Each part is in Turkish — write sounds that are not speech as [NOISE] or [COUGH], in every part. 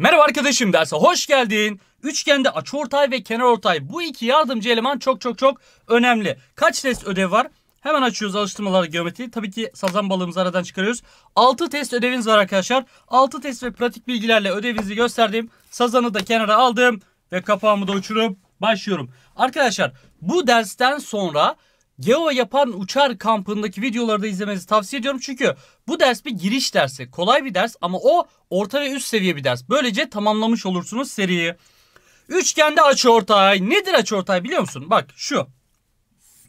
Merhaba arkadaşım derse hoş geldin. Üçgende açıortay ve kenarortay bu iki yardımcı eleman çok çok çok önemli. Kaç test ödev var? Hemen açıyoruz alıştırmalar geometri. Tabii ki sazan balığımızı aradan çıkarıyoruz. 6 test ödeviniz var arkadaşlar. 6 test ve pratik bilgilerle ödevinizi gösterdim. Sazanı da kenara aldım ve kapağımı da uçurup başlıyorum. Arkadaşlar bu dersten sonra Geo yapan uçar kampındaki videoları da izlemenizi tavsiye ediyorum. Çünkü bu ders bir giriş dersi. Kolay bir ders ama o orta ve üst seviye bir ders. Böylece tamamlamış olursunuz seriyi. Üçgende açıortay. Nedir açıortay biliyor musun? Bak şu.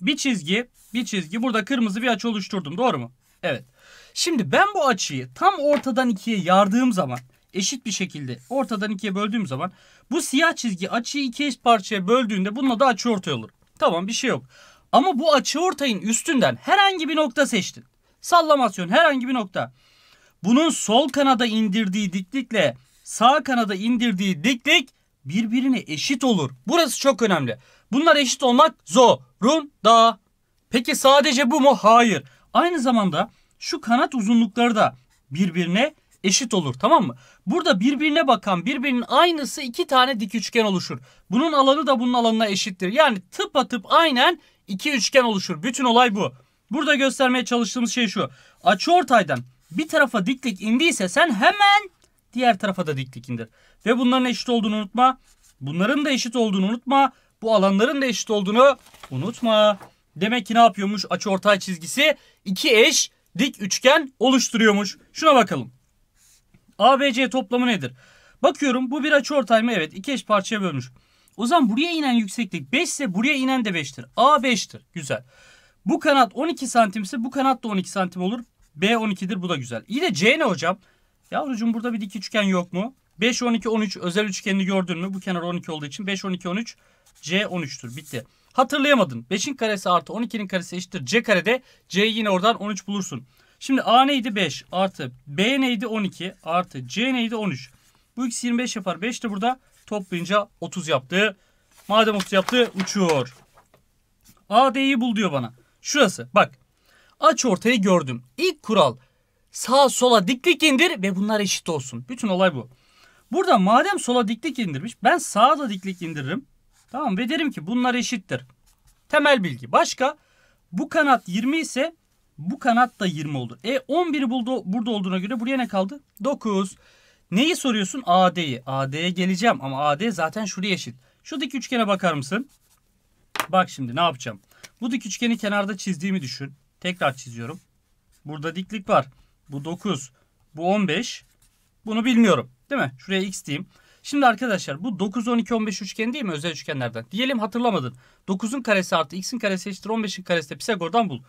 Bir çizgi, bir çizgi. Burada kırmızı bir açı oluşturdum. Doğru mu? Evet. Şimdi ben bu açıyı tam ortadan ikiye yardığım zaman eşit bir şekilde ortadan ikiye böldüğüm zaman bu siyah çizgi açıyı iki eş parçaya böldüğünde bununla da açı ortay olur. Tamam bir şey yok. Ama bu açı ortayın üstünden herhangi bir nokta seçtin. Sallamasyon herhangi bir nokta. Bunun sol kanada indirdiği diklikle sağ kanada indirdiği diklik birbirine eşit olur. Burası çok önemli. Bunlar eşit olmak zorunda. Peki sadece bu mu? Hayır. Aynı zamanda şu kanat uzunlukları da birbirine eşit olur tamam mı? Burada birbirine bakan birbirinin aynısı iki tane dik üçgen oluşur. Bunun alanı da bunun alanına eşittir. Yani tıp atıp aynen iki üçgen oluşur. Bütün olay bu. Burada göstermeye çalıştığımız şey şu. Açı ortaydan bir tarafa diklik indiyse sen hemen diğer tarafa da diklik indir. Ve bunların eşit olduğunu unutma. Bunların da eşit olduğunu unutma. Bu alanların da eşit olduğunu unutma. Demek ki ne yapıyormuş açı ortay çizgisi? iki eş dik üçgen oluşturuyormuş. Şuna bakalım. ABC toplamı nedir? Bakıyorum bu bir açı ortay mı? Evet iki eş parçaya bölmüş. O zaman buraya inen yükseklik 5 ise buraya inen de 5'tir. A 5'tir. Güzel. Bu kanat 12 santimse bu kanat da 12 santim olur. B 12'dir. Bu da güzel. Yine C ne hocam? Yavrucuğum burada bir dik üçgen yok mu? 5, 12, 13 özel üçgenini gördün mü? Bu kenar 12 olduğu için 5, 12, 13 C 13'tür. Bitti. Hatırlayamadın. 5'in karesi artı 12'nin karesi eşittir. C karede C yine oradan 13 bulursun. Şimdi A neydi 5 artı B neydi 12 artı C neydi 13. Bu x 25 yapar. 5 de burada Toplayınca 30 yaptı. Madem 30 yaptı uçuyor. AD'yi bul diyor bana. Şurası bak. Aç ortayı gördüm. İlk kural sağa sola diklik indir ve bunlar eşit olsun. Bütün olay bu. Burada madem sola diklik indirmiş ben sağa da diklik indiririm. Tamam ve derim ki bunlar eşittir. Temel bilgi. Başka bu kanat 20 ise bu kanat da 20 oldu. E 11'i buldu, burada olduğuna göre buraya ne kaldı? 9. Neyi soruyorsun? AD'yi. AD'ye geleceğim ama AD zaten şuraya eşit. Şu dik üçgene bakar mısın? Bak şimdi ne yapacağım? Bu dik üçgeni kenarda çizdiğimi düşün. Tekrar çiziyorum. Burada diklik var. Bu 9. Bu 15. Bunu bilmiyorum. Değil mi? Şuraya x diyeyim. Şimdi arkadaşlar bu 9, 12, 15 üçgen değil mi? Özel üçgenlerden. Diyelim hatırlamadın. 9'un karesi artı x'in karesi eşittir 15'in karesi de Pisagor'dan bul.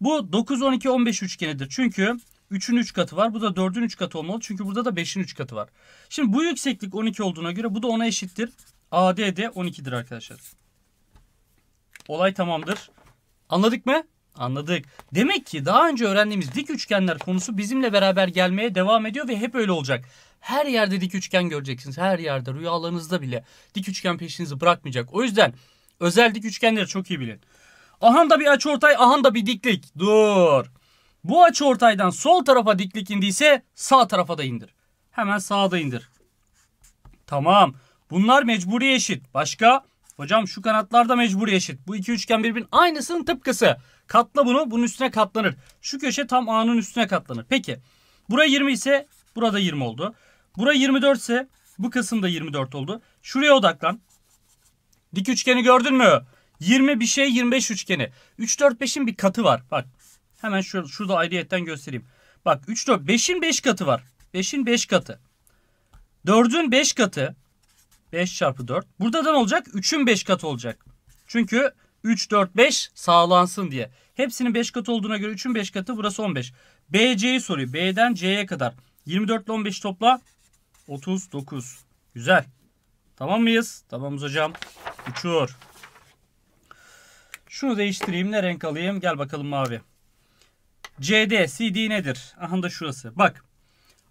Bu 9, 12, 15 üçgenidir. Çünkü 3'ün 3 katı var. Bu da 4'ün 3 katı olmalı. Çünkü burada da 5'in 3 katı var. Şimdi bu yükseklik 12 olduğuna göre bu da 10'a eşittir. AD de 12'dir arkadaşlar. Olay tamamdır. Anladık mı? Anladık. Demek ki daha önce öğrendiğimiz dik üçgenler konusu bizimle beraber gelmeye devam ediyor ve hep öyle olacak. Her yerde dik üçgen göreceksiniz. Her yerde rüyalarınızda bile dik üçgen peşinizi bırakmayacak. O yüzden özel dik üçgenleri çok iyi bilin. Ahan da bir açıortay, ahan da bir diklik. Dur. Bu açı ortaydan sol tarafa diklik indiyse sağ tarafa da indir. Hemen sağda indir. Tamam. Bunlar mecburi eşit. Başka? Hocam şu kanatlar da mecburi eşit. Bu iki üçgen birbirinin aynısının tıpkısı. Katla bunu. Bunun üstüne katlanır. Şu köşe tam A'nın üstüne katlanır. Peki. Bura 20 ise burada 20 oldu. Bura 24 ise bu kısımda 24 oldu. Şuraya odaklan. Dik üçgeni gördün mü? 20 bir şey 25 üçgeni. 3 4 5'in bir katı var. Bak Hemen şu, şurada ayrıyetten göstereyim. Bak 3, 4, 5'in 5 katı var. 5'in 5 katı. 4'ün 5 katı. 5 çarpı 4. Burada da ne olacak? 3'ün 5 katı olacak. Çünkü 3, 4, 5 sağlansın diye. Hepsinin 5 katı olduğuna göre 3'ün 5 katı burası 15. BC'yi soruyor. B'den C'ye kadar. 24 ile 15 topla. 39. Güzel. Tamam mıyız? Tamamız hocam. Uçur. Şunu değiştireyim. Ne renk alayım? Gel bakalım mavi. CD, CD nedir? Aha da şurası. Bak.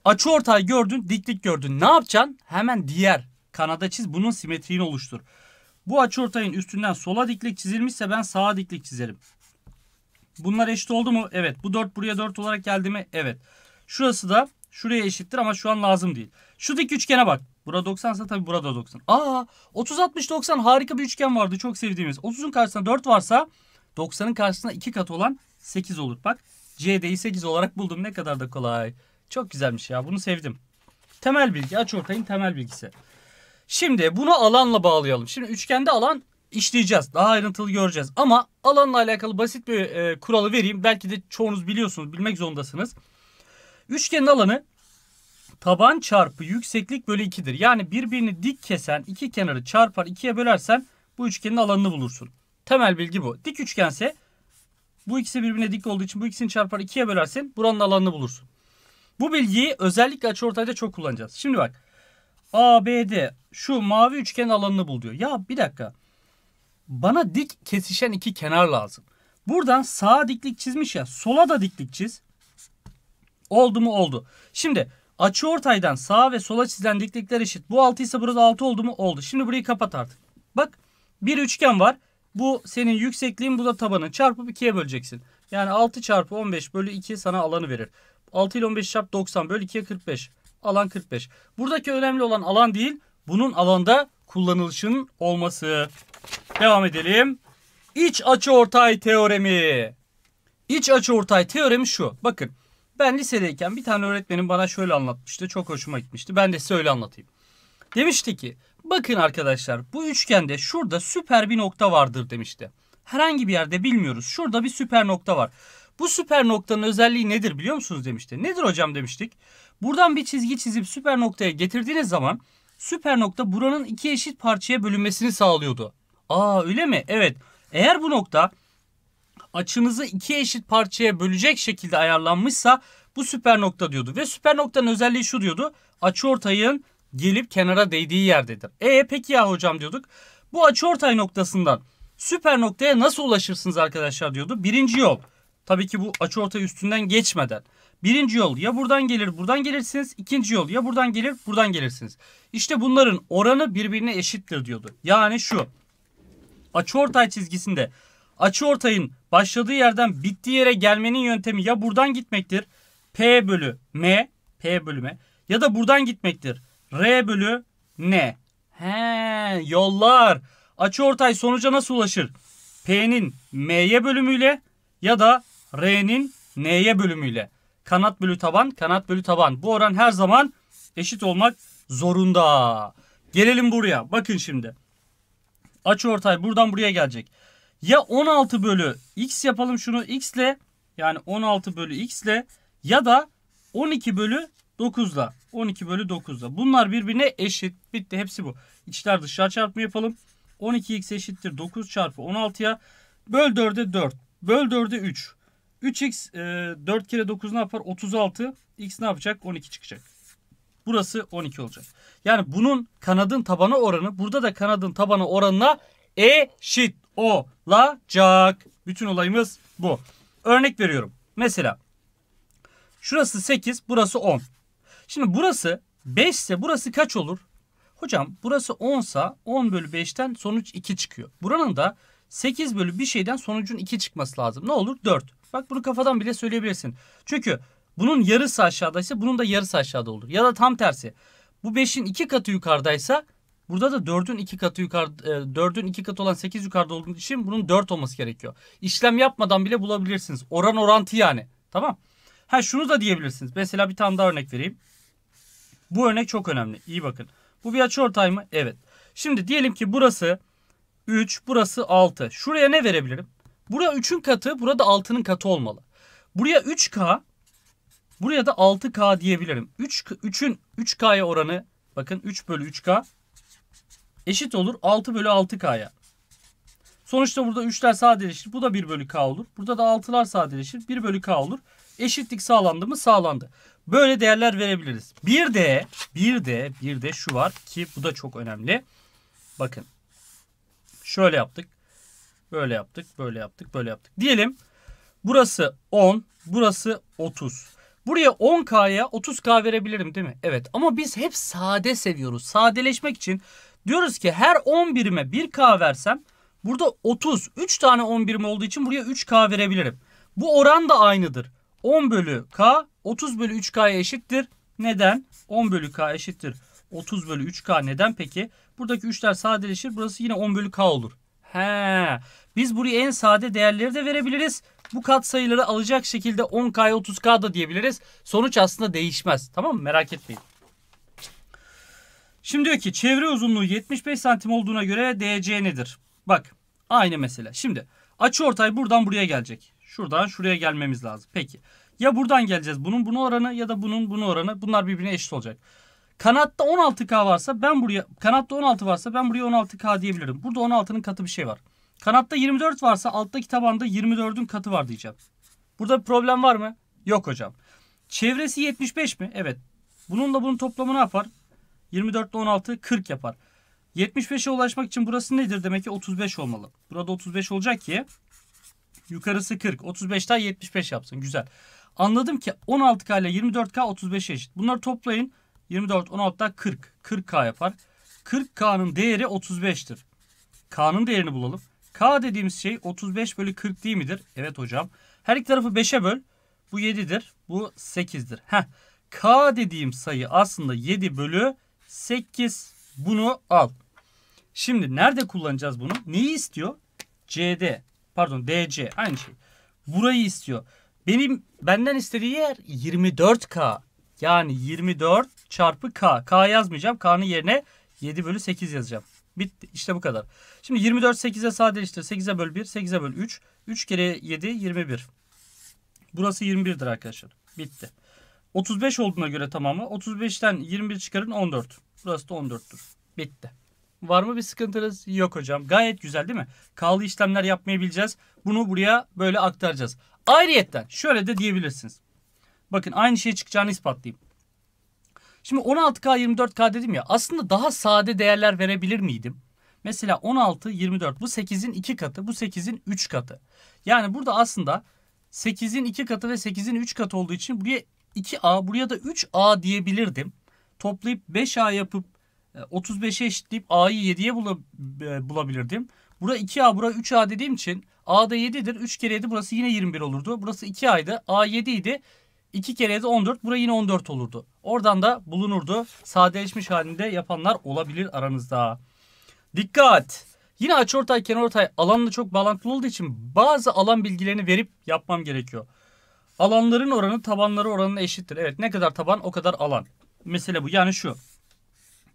Açı ortay gördün, diklik gördün. Ne yapacaksın? Hemen diğer kanada çiz. Bunun simetriğini oluştur. Bu açı ortayın üstünden sola diklik çizilmişse ben sağa diklik çizerim. Bunlar eşit oldu mu? Evet. Bu 4 buraya 4 olarak geldi mi? Evet. Şurası da şuraya eşittir ama şu an lazım değil. Şu dik üçgene bak. Burada 90 ise tabii burada 90. Aa 30 60 90 harika bir üçgen vardı. Çok sevdiğimiz. 30'un karşısında 4 varsa 90'ın karşısında 2 kat olan 8 olur. Bak CD'yi 8 olarak buldum. Ne kadar da kolay. Çok güzelmiş ya. Bunu sevdim. Temel bilgi. Aç ortayın temel bilgisi. Şimdi bunu alanla bağlayalım. Şimdi üçgende alan işleyeceğiz. Daha ayrıntılı göreceğiz. Ama alanla alakalı basit bir e, kuralı vereyim. Belki de çoğunuz biliyorsunuz. Bilmek zorundasınız. Üçgenin alanı taban çarpı yükseklik bölü 2'dir. Yani birbirini dik kesen iki kenarı çarpar ikiye bölersen bu üçgenin alanını bulursun. Temel bilgi bu. Dik üçgense bu ikisi birbirine dik olduğu için bu ikisini çarpar ikiye bölersin. Buranın alanını bulursun. Bu bilgiyi özellikle açıortayda çok kullanacağız. Şimdi bak. ABD şu mavi üçgenin alanını bul diyor. Ya bir dakika. Bana dik kesişen iki kenar lazım. Buradan sağa diklik çizmiş ya. Sola da diklik çiz. Oldu mu oldu. Şimdi açıortaydan sağa ve sola çizilen diklikler eşit. Bu 6 ise burada 6 oldu mu oldu. Şimdi burayı kapat artık. Bak bir üçgen var. Bu senin yüksekliğin bu da tabanın. Çarpıp 2'ye böleceksin. Yani 6 çarpı 15 bölü 2 sana alanı verir. 6 ile 15 çarp 90 bölü 2'ye 45. Alan 45. Buradaki önemli olan alan değil bunun alanda kullanılışının olması. Devam edelim. İç açıortay teoremi. İç açıortay teoremi şu. Bakın ben lisedeyken bir tane öğretmenim bana şöyle anlatmıştı. Çok hoşuma gitmişti. Ben de size öyle anlatayım. Demişti ki Bakın arkadaşlar bu üçgende şurada süper bir nokta vardır demişti. Herhangi bir yerde bilmiyoruz. Şurada bir süper nokta var. Bu süper noktanın özelliği nedir biliyor musunuz demişti. Nedir hocam demiştik. Buradan bir çizgi çizip süper noktaya getirdiğiniz zaman süper nokta buranın iki eşit parçaya bölünmesini sağlıyordu. Aa öyle mi? Evet. Eğer bu nokta açınızı iki eşit parçaya bölecek şekilde ayarlanmışsa bu süper nokta diyordu. Ve süper noktanın özelliği şu diyordu. Açı ortayın gelip kenara değdiği yerdedir. E peki ya hocam diyorduk. Bu açıortay noktasından süper noktaya nasıl ulaşırsınız arkadaşlar diyordu. Birinci yol. Tabii ki bu açıortay üstünden geçmeden. Birinci yol ya buradan gelir buradan gelirsiniz. İkinci yol ya buradan gelir buradan gelirsiniz. İşte bunların oranı birbirine eşittir diyordu. Yani şu. Açıortay çizgisinde açıortayın başladığı yerden bittiği yere gelmenin yöntemi ya buradan gitmektir. P bölü M. P bölü M. Ya da buradan gitmektir. R bölü N. He yollar. Açı ortay sonuca nasıl ulaşır? P'nin M'ye bölümüyle ya da R'nin N'ye bölümüyle. Kanat bölü taban, kanat bölü taban. Bu oran her zaman eşit olmak zorunda. Gelelim buraya. Bakın şimdi. Açı ortay buradan buraya gelecek. Ya 16 bölü x yapalım şunu x ile yani 16 bölü x ile ya da 12 bölü 9'la 12 bölü 9'la. Bunlar birbirine eşit. Bitti hepsi bu. İçler dışlar çarpımı yapalım. 12x eşittir 9 çarpı 16'ya. Böl 4'e 4. Böl 4'e 3. 3x e, 4 kere 9 ne yapar? 36. X ne yapacak? 12 çıkacak. Burası 12 olacak. Yani bunun kanadın tabanı oranı burada da kanadın tabanı oranına eşit olacak. Bütün olayımız bu. Örnek veriyorum. Mesela şurası 8 burası 10. Şimdi burası 5 ise burası kaç olur? Hocam burası 10 sa 10 bölü 5'ten sonuç 2 çıkıyor. Buranın da 8 bölü bir şeyden sonucun 2 çıkması lazım. Ne olur? 4. Bak bunu kafadan bile söyleyebilirsin. Çünkü bunun yarısı aşağıdaysa bunun da yarısı aşağıda olur. Ya da tam tersi. Bu 5'in 2 katı yukarıdaysa burada da 4'ün 2 katı yukarıda e, 4'ün 2 katı olan 8 yukarıda olduğu için bunun 4 olması gerekiyor. İşlem yapmadan bile bulabilirsiniz. Oran orantı yani. Tamam. Ha şunu da diyebilirsiniz. Mesela bir tane daha örnek vereyim. Bu örnek çok önemli. İyi bakın. Bu bir açıortay mı? Evet. Şimdi diyelim ki burası 3, burası 6. Şuraya ne verebilirim? Buraya 3'ün katı, burada 6'nın katı olmalı. Buraya 3K, buraya da 6K diyebilirim. 3, 3'ün 3K'ya oranı bakın 3 bölü 3K eşit olur 6 bölü 6K'ya. Sonuçta burada 3'ler sadeleşir. Bu da 1 bölü K olur. Burada da 6'lar sadeleşir. 1 bölü K olur. Eşitlik sağlandı mı? Sağlandı. Böyle değerler verebiliriz. Bir de bir de bir de şu var ki bu da çok önemli. Bakın. Şöyle yaptık. Böyle yaptık. Böyle yaptık. Böyle yaptık. Diyelim burası 10. Burası 30. Buraya 10K'ya 30K verebilirim değil mi? Evet ama biz hep sade seviyoruz. Sadeleşmek için diyoruz ki her 10 birime 1K versem burada 30. 3 tane 10 birim olduğu için buraya 3K verebilirim. Bu oran da aynıdır. 10 bölü k 30 bölü 3k'ya eşittir. Neden? 10 bölü k eşittir. 30 bölü 3k neden peki? Buradaki 3'ler sadeleşir. Burası yine 10 bölü k olur. He. Biz buraya en sade değerleri de verebiliriz. Bu kat sayıları alacak şekilde 10K, 30K da diyebiliriz. Sonuç aslında değişmez. Tamam mı? Merak etmeyin. Şimdi diyor ki çevre uzunluğu 75 santim olduğuna göre DC nedir? Bak aynı mesele. Şimdi açı ortay buradan buraya gelecek. Şuradan şuraya gelmemiz lazım. Peki ya buradan geleceğiz. Bunun bunu oranı ya da bunun bunu oranı. Bunlar birbirine eşit olacak. Kanatta 16K varsa ben buraya kanatta 16 varsa ben buraya 16K diyebilirim. Burada 16'nın katı bir şey var. Kanatta 24 varsa alttaki tabanda 24'ün katı var diyeceğim. Burada bir problem var mı? Yok hocam. Çevresi 75 mi? Evet. Bununla bunun toplamı ne yapar? 24 ile 16 40 yapar. 75'e ulaşmak için burası nedir? Demek ki 35 olmalı. Burada 35 olacak ki yukarısı 40. 35 daha 75 yapsın. Güzel. Anladım ki 16K ile 24K 35 eşit. Bunları toplayın. 24, 16 da 40. 40K yapar. 40K'nın değeri 35'tir. K'nın değerini bulalım. K dediğimiz şey 35 bölü 40 değil midir? Evet hocam. Her iki tarafı 5'e böl. Bu 7'dir. Bu 8'dir. Heh. K dediğim sayı aslında 7 bölü 8. Bunu al. Şimdi nerede kullanacağız bunu? Neyi istiyor? CD. Pardon DC. Aynı şey. Burayı istiyor. Benim benden istediği yer 24K. Yani 24 çarpı K. K yazmayacağım. K'nın yerine 7 bölü 8 yazacağım. Bitti. İşte bu kadar. Şimdi 24 8'e sadeleştir. 8'e böl 1. 8'e böl 3. 3 kere 7 21. Burası 21'dir arkadaşlar. Bitti. 35 olduğuna göre tamamı. 35'ten 21 çıkarın 14. Burası da 14'tür. Bitti. Var mı bir sıkıntınız? Yok hocam. Gayet güzel değil mi? Kaldı işlemler yapmayabileceğiz, Bunu buraya böyle aktaracağız. Ayrıyetten şöyle de diyebilirsiniz. Bakın aynı şey çıkacağını ispatlayayım. Şimdi 16K 24K dedim ya aslında daha sade değerler verebilir miydim? Mesela 16 24 bu 8'in 2 katı bu 8'in 3 katı. Yani burada aslında 8'in 2 katı ve 8'in 3 katı olduğu için buraya 2A buraya da 3A diyebilirdim. Toplayıp 5A yapıp 35'e eşitleyip A'yı 7'ye e, bulabilirdim. Bura 2A bura 3A dediğim için A'da 7'dir. 3 kereydi. burası yine 21 olurdu. Burası 2A'ydı. A 7 idi. 2 kereydi 14. Buraya yine 14 olurdu. Oradan da bulunurdu. Sadeleşmiş halinde yapanlar olabilir aranızda. Dikkat! Yine açıortay kenarortay alanla çok bağlantılı olduğu için bazı alan bilgilerini verip yapmam gerekiyor. Alanların oranı tabanları oranına eşittir. Evet ne kadar taban o kadar alan. Mesele bu. Yani şu.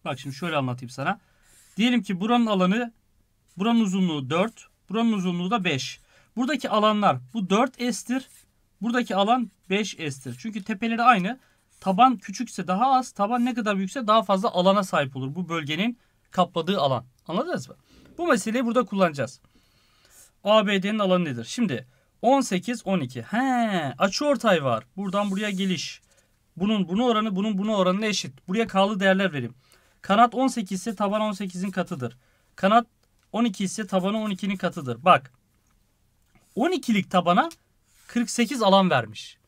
Bak şimdi şöyle anlatayım sana. Diyelim ki buranın alanı buranın uzunluğu 4. Buranın uzunluğu da 5. Buradaki alanlar bu 4S'tir. Buradaki alan 5S'tir. Çünkü tepeleri aynı. Taban küçükse daha az, taban ne kadar büyükse daha fazla alana sahip olur. Bu bölgenin kapladığı alan. Anladınız mı? Bu meseleyi burada kullanacağız. ABD'nin alanı nedir? Şimdi 18, 12. He, açı ortay var. Buradan buraya geliş. Bunun bunu oranı, bunun bunu oranına eşit. Buraya K'lı değerler vereyim. Kanat 18 ise taban 18'in katıdır. Kanat 12 ise tabanı 12'nin katıdır. Bak 12'lik tabana 48 alan vermiş.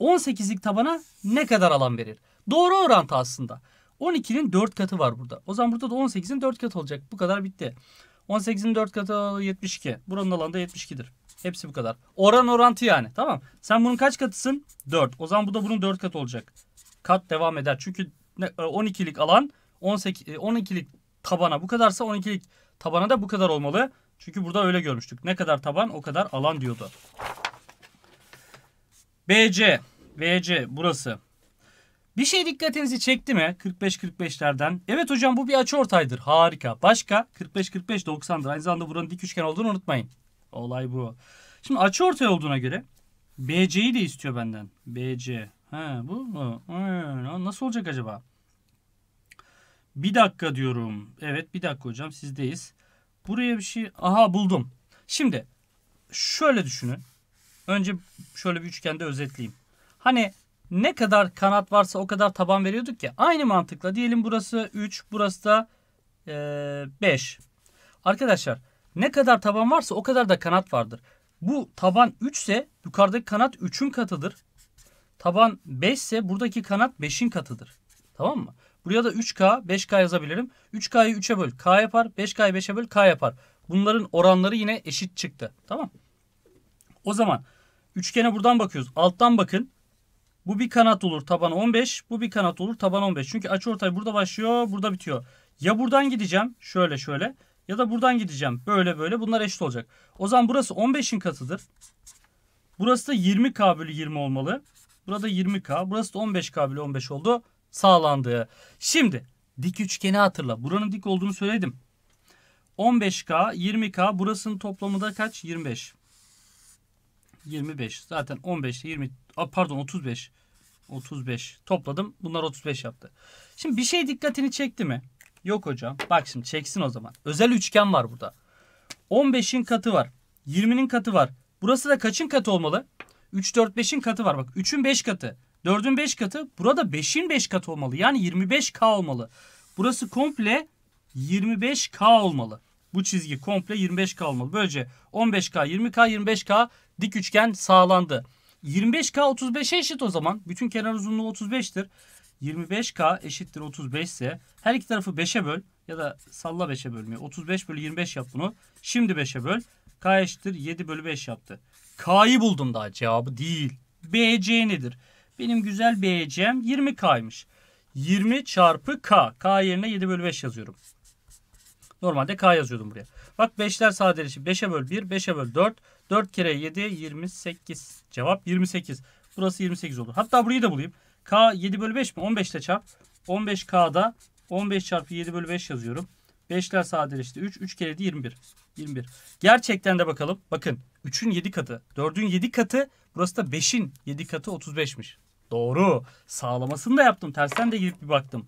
18'lik tabana ne kadar alan verir? Doğru orantı aslında. 12'nin 4 katı var burada. O zaman burada da 18'in 4 katı olacak. Bu kadar bitti. 18'in 4 katı 72. Buranın alanı da 72'dir. Hepsi bu kadar. Oran orantı yani. Tamam. Sen bunun kaç katısın? 4. O zaman bu da bunun 4 katı olacak. Kat devam eder. Çünkü 12'lik e, alan 18 12'lik e, tabana bu kadarsa 12'lik tabana da bu kadar olmalı. Çünkü burada öyle görmüştük. Ne kadar taban o kadar alan diyordu. BC. BC burası. Bir şey dikkatinizi çekti mi 45-45'lerden? Evet hocam bu bir açı ortaydır. Harika. Başka 45-45-90'dır. Aynı zamanda buranın dik üçgen olduğunu unutmayın. Olay bu. Şimdi açı ortay olduğuna göre BC'yi de istiyor benden. BC. Ha bu mu? Ha, nasıl olacak acaba? Bir dakika diyorum. Evet bir dakika hocam sizdeyiz. Buraya bir şey... Aha buldum. Şimdi şöyle düşünün. Önce şöyle bir üçgende özetleyeyim. Hani ne kadar kanat varsa o kadar taban veriyorduk ya. Aynı mantıkla diyelim burası 3, burası da 5. E, Arkadaşlar ne kadar taban varsa o kadar da kanat vardır. Bu taban 3 ise yukarıdaki kanat 3'ün katıdır. Taban 5 ise buradaki kanat 5'in katıdır. Tamam mı? Buraya da 3K, 5K yazabilirim. 3K'yı 3'e böl K yapar. 5K'yı 5'e böl K yapar. Bunların oranları yine eşit çıktı. Tamam. O zaman üçgene buradan bakıyoruz. Alttan bakın. Bu bir kanat olur taban 15. Bu bir kanat olur taban 15. Çünkü açı ortay burada başlıyor, burada bitiyor. Ya buradan gideceğim şöyle şöyle ya da buradan gideceğim böyle böyle. Bunlar eşit olacak. O zaman burası 15'in katıdır. Burası da 20K bölü 20 olmalı. Burada 20K. Burası da 15K bölü 15 oldu sağlandı. Şimdi dik üçgeni hatırla. Buranın dik olduğunu söyledim. 15K, 20K burasının toplamı da kaç? 25. 25. Zaten 15 ile 20 pardon 35. 35 topladım. Bunlar 35 yaptı. Şimdi bir şey dikkatini çekti mi? Yok hocam. Bak şimdi çeksin o zaman. Özel üçgen var burada. 15'in katı var. 20'nin katı var. Burası da kaçın katı olmalı? 3, 4, 5'in katı var. Bak 3'ün 5 katı. 4'ün 5 katı. Burada 5'in 5 katı olmalı. Yani 25K olmalı. Burası komple 25K olmalı. Bu çizgi komple 25K olmalı. Böylece 15K, 20K, 25K dik üçgen sağlandı. 25K 35'e eşit o zaman. Bütün kenar uzunluğu 35'tir. 25K eşittir 35 ise her iki tarafı 5'e böl ya da salla 5'e bölmüyor. 35 bölü 25 yap bunu. Şimdi 5'e böl. K eşittir 7 bölü 5 yaptı. K'yı buldum daha cevabı değil. BC nedir? Benim güzel BC'm 20K'ymış. 20 çarpı K. K yerine 7 bölü 5 yazıyorum. Normalde K yazıyordum buraya. Bak 5'ler sadeleşip 5'e böl 1, 5'e böl 4. 4 kere 7, 28. Cevap 28. Burası 28 olur. Hatta burayı da bulayım. K 7 bölü 5 mi? 15 ile çarp. 15K'da 15 çarpı 7 bölü 5 yazıyorum. 5'ler sadeleşti. 3, 3 kere de 21. 21. Gerçekten de bakalım. Bakın 3'ün 7 katı, 4'ün 7 katı, burası da 5'in 7 katı 35'miş. Doğru. Sağlamasını da yaptım. Tersten de girip bir baktım.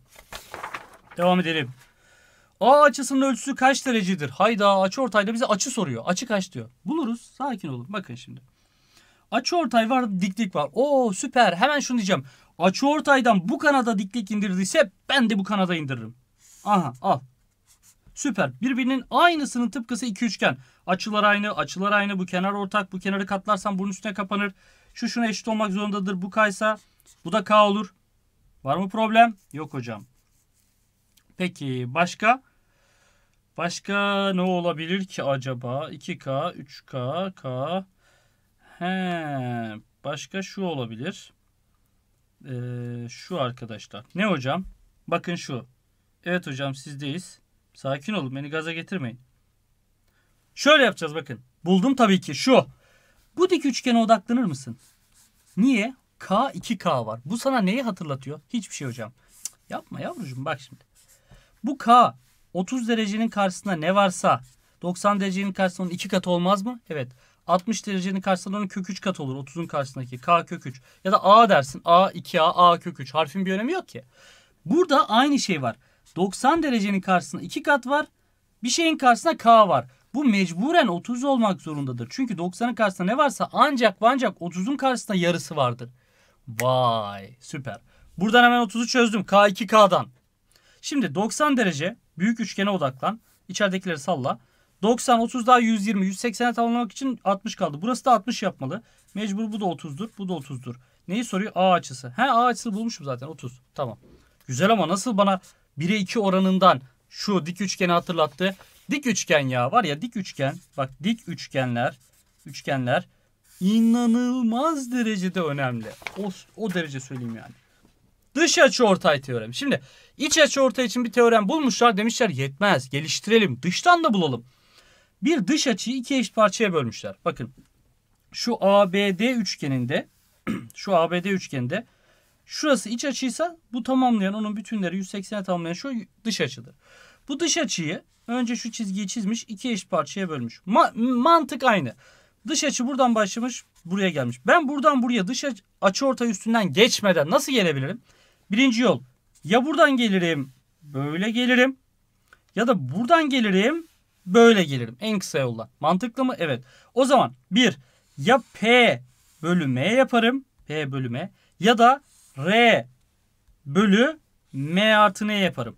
Devam edelim. A açısının ölçüsü kaç derecedir? Hayda açı ortayda bize açı soruyor. Açı kaç diyor. Buluruz. Sakin olun. Bakın şimdi. Açı ortay var diklik var. Oo süper. Hemen şunu diyeceğim. Açı ortaydan bu kanada diklik indirdiyse ben de bu kanada indiririm. Aha al. Süper. Birbirinin aynısının tıpkısı iki üçgen. Açılar aynı, açılar aynı. Bu kenar ortak. Bu kenarı katlarsan bunun üstüne kapanır. Şu şuna eşit olmak zorundadır. Bu kaysa bu da K olur. Var mı problem? Yok hocam. Peki başka? Başka ne olabilir ki acaba? 2K, 3K, K. He, başka şu olabilir. Ee, şu arkadaşlar. Ne hocam? Bakın şu. Evet hocam sizdeyiz. Sakin olun beni gaza getirmeyin. Şöyle yapacağız bakın. Buldum tabii ki şu. Bu dik üçgene odaklanır mısın? Niye? K 2K var. Bu sana neyi hatırlatıyor? Hiçbir şey hocam. yapma yavrucuğum bak şimdi. Bu K 30 derecenin karşısında ne varsa 90 derecenin karşısında onun 2 katı olmaz mı? Evet. 60 derecenin karşısında onun kök 3 katı olur. 30'un karşısındaki K kök 3. Ya da A dersin. A 2A A kök 3. Harfin bir önemi yok ki. Burada aynı şey var. 90 derecenin karşısında 2 kat var. Bir şeyin karşısında K var. Bu mecburen 30 olmak zorundadır. Çünkü 90'ın karşısında ne varsa ancak ancak 30'un karşısında yarısı vardır. Vay süper. Buradan hemen 30'u çözdüm. K2K'dan. Şimdi 90 derece büyük üçgene odaklan. İçeridekileri salla. 90, 30 daha 120. 180'e tamamlamak için 60 kaldı. Burası da 60 yapmalı. Mecbur bu da 30'dur. Bu da 30'dur. Neyi soruyor? A açısı. He A açısı bulmuşum zaten 30. Tamam. Güzel ama nasıl bana 1'e 2 oranından şu dik üçgeni hatırlattı. Dik üçgen ya var ya dik üçgen. Bak dik üçgenler. Üçgenler inanılmaz derecede önemli. O, o derece söyleyeyim yani. Dış açı ortay teoremi. Şimdi iç açı ortay için bir teorem bulmuşlar. Demişler yetmez geliştirelim dıştan da bulalım. Bir dış açıyı iki eşit parçaya bölmüşler. Bakın şu ABD üçgeninde [CLEARS THROAT] şu ABD üçgeninde şurası iç açıysa bu tamamlayan onun bütünleri 180'e tamamlayan şu dış açıdır. Bu dış açıyı önce şu çizgiyi çizmiş iki eşit parçaya bölmüş. Ma mantık aynı. Dış açı buradan başlamış buraya gelmiş. Ben buradan buraya dış açı, açı orta üstünden geçmeden nasıl gelebilirim? Birinci yol ya buradan gelirim böyle gelirim ya da buradan gelirim böyle gelirim. En kısa yolla. Mantıklı mı? Evet. O zaman bir ya P bölü M yaparım. P bölü M ya da R bölü M artı N yaparım.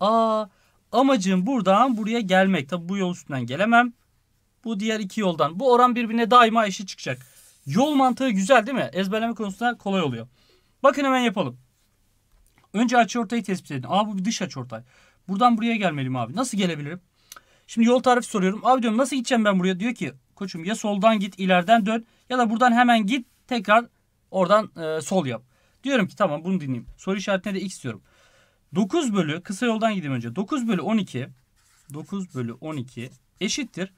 Aa amacım buradan buraya gelmek. Tabi bu yol üstünden gelemem. Bu diğer iki yoldan. Bu oran birbirine daima eşit çıkacak. Yol mantığı güzel değil mi? Ezberleme konusunda kolay oluyor. Bakın hemen yapalım. Önce açıortayı tespit edin. Aa bu bir dış açıortay. Buradan buraya gelmeliyim abi. Nasıl gelebilirim? Şimdi yol tarifi soruyorum. Abi diyorum nasıl gideceğim ben buraya? Diyor ki koçum ya soldan git ileriden dön ya da buradan hemen git tekrar oradan e, sol yap. Diyorum ki tamam bunu dinleyeyim. Soru işaretine de x diyorum. 9 bölü kısa yoldan gideyim önce. 9 bölü 12 9 bölü 12 eşittir.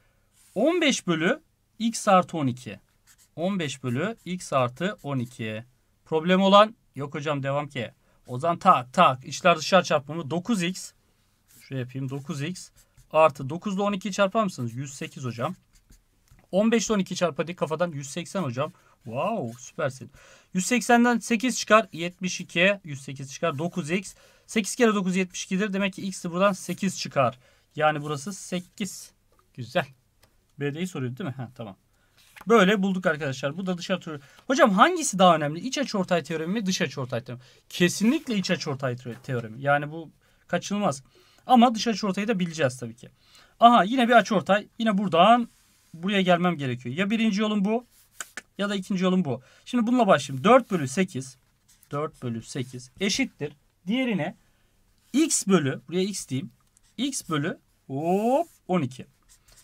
15 bölü x artı 12. 15 bölü x artı 12. Problem olan yok hocam devam ki. O zaman tak tak içler dışarı çarpımı 9x. Şöyle yapayım 9x artı 9 ile 12'yi çarpar mısınız? 108 hocam. 15 ile 12 çarp hadi kafadan 180 hocam. Wow süpersin. 180'den 8 çıkar 72. 108 çıkar 9x. 8 kere 9 72'dir. Demek ki x'i buradan 8 çıkar. Yani burası 8. Güzel. Belediyeyi soruyordu değil mi? Ha tamam. Böyle bulduk arkadaşlar. Bu da dış açı Hocam hangisi daha önemli? İç ortay teoremi mi, dış ortay teoremi? Kesinlikle iç ortay teoremi. Yani bu kaçınılmaz. Ama dış ortayı da bileceğiz tabii ki. Aha yine bir ortay. Yine buradan buraya gelmem gerekiyor. Ya birinci yolum bu ya da ikinci yolum bu. Şimdi bununla başlayayım. 4 bölü 8 4 bölü 8 eşittir. Diğerine x bölü buraya x diyeyim. x bölü hop 12.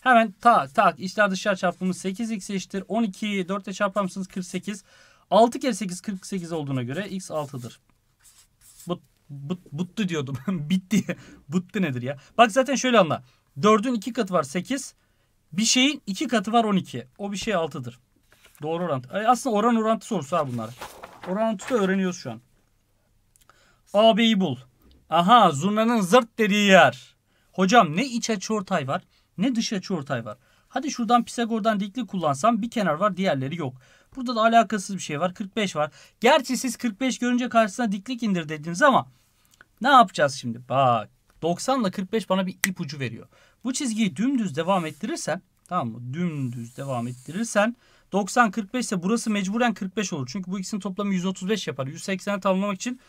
Hemen tak tak içler dışlar çarpımı 8x eşittir. 12'yi 4 ile çarpar mısınız? 48. 6 kere 8 48 olduğuna göre x 6'dır. But, but, buttu diyordum. [LAUGHS] Bitti. buttu nedir ya? Bak zaten şöyle anla. 4'ün 2 katı var 8. Bir şeyin 2 katı var 12. O bir şey 6'dır. Doğru orantı. Aslında oran orantı sorusu ha bunlar. Oran orantı da öğreniyoruz şu an. AB'yi bul. Aha zurnanın zırt dediği yer. Hocam ne iç açı ortay var ne dış açı ortay var. Hadi şuradan Pisagor'dan dikli kullansam bir kenar var diğerleri yok. Burada da alakasız bir şey var 45 var. Gerçi siz 45 görünce karşısına diklik indir dediniz ama ne yapacağız şimdi? Bak 90 ile 45 bana bir ipucu veriyor. Bu çizgiyi dümdüz devam ettirirsen tamam mı? Dümdüz devam ettirirsen 90 45 ise burası mecburen 45 olur. Çünkü bu ikisinin toplamı 135 yapar. 180'e tamamlamak için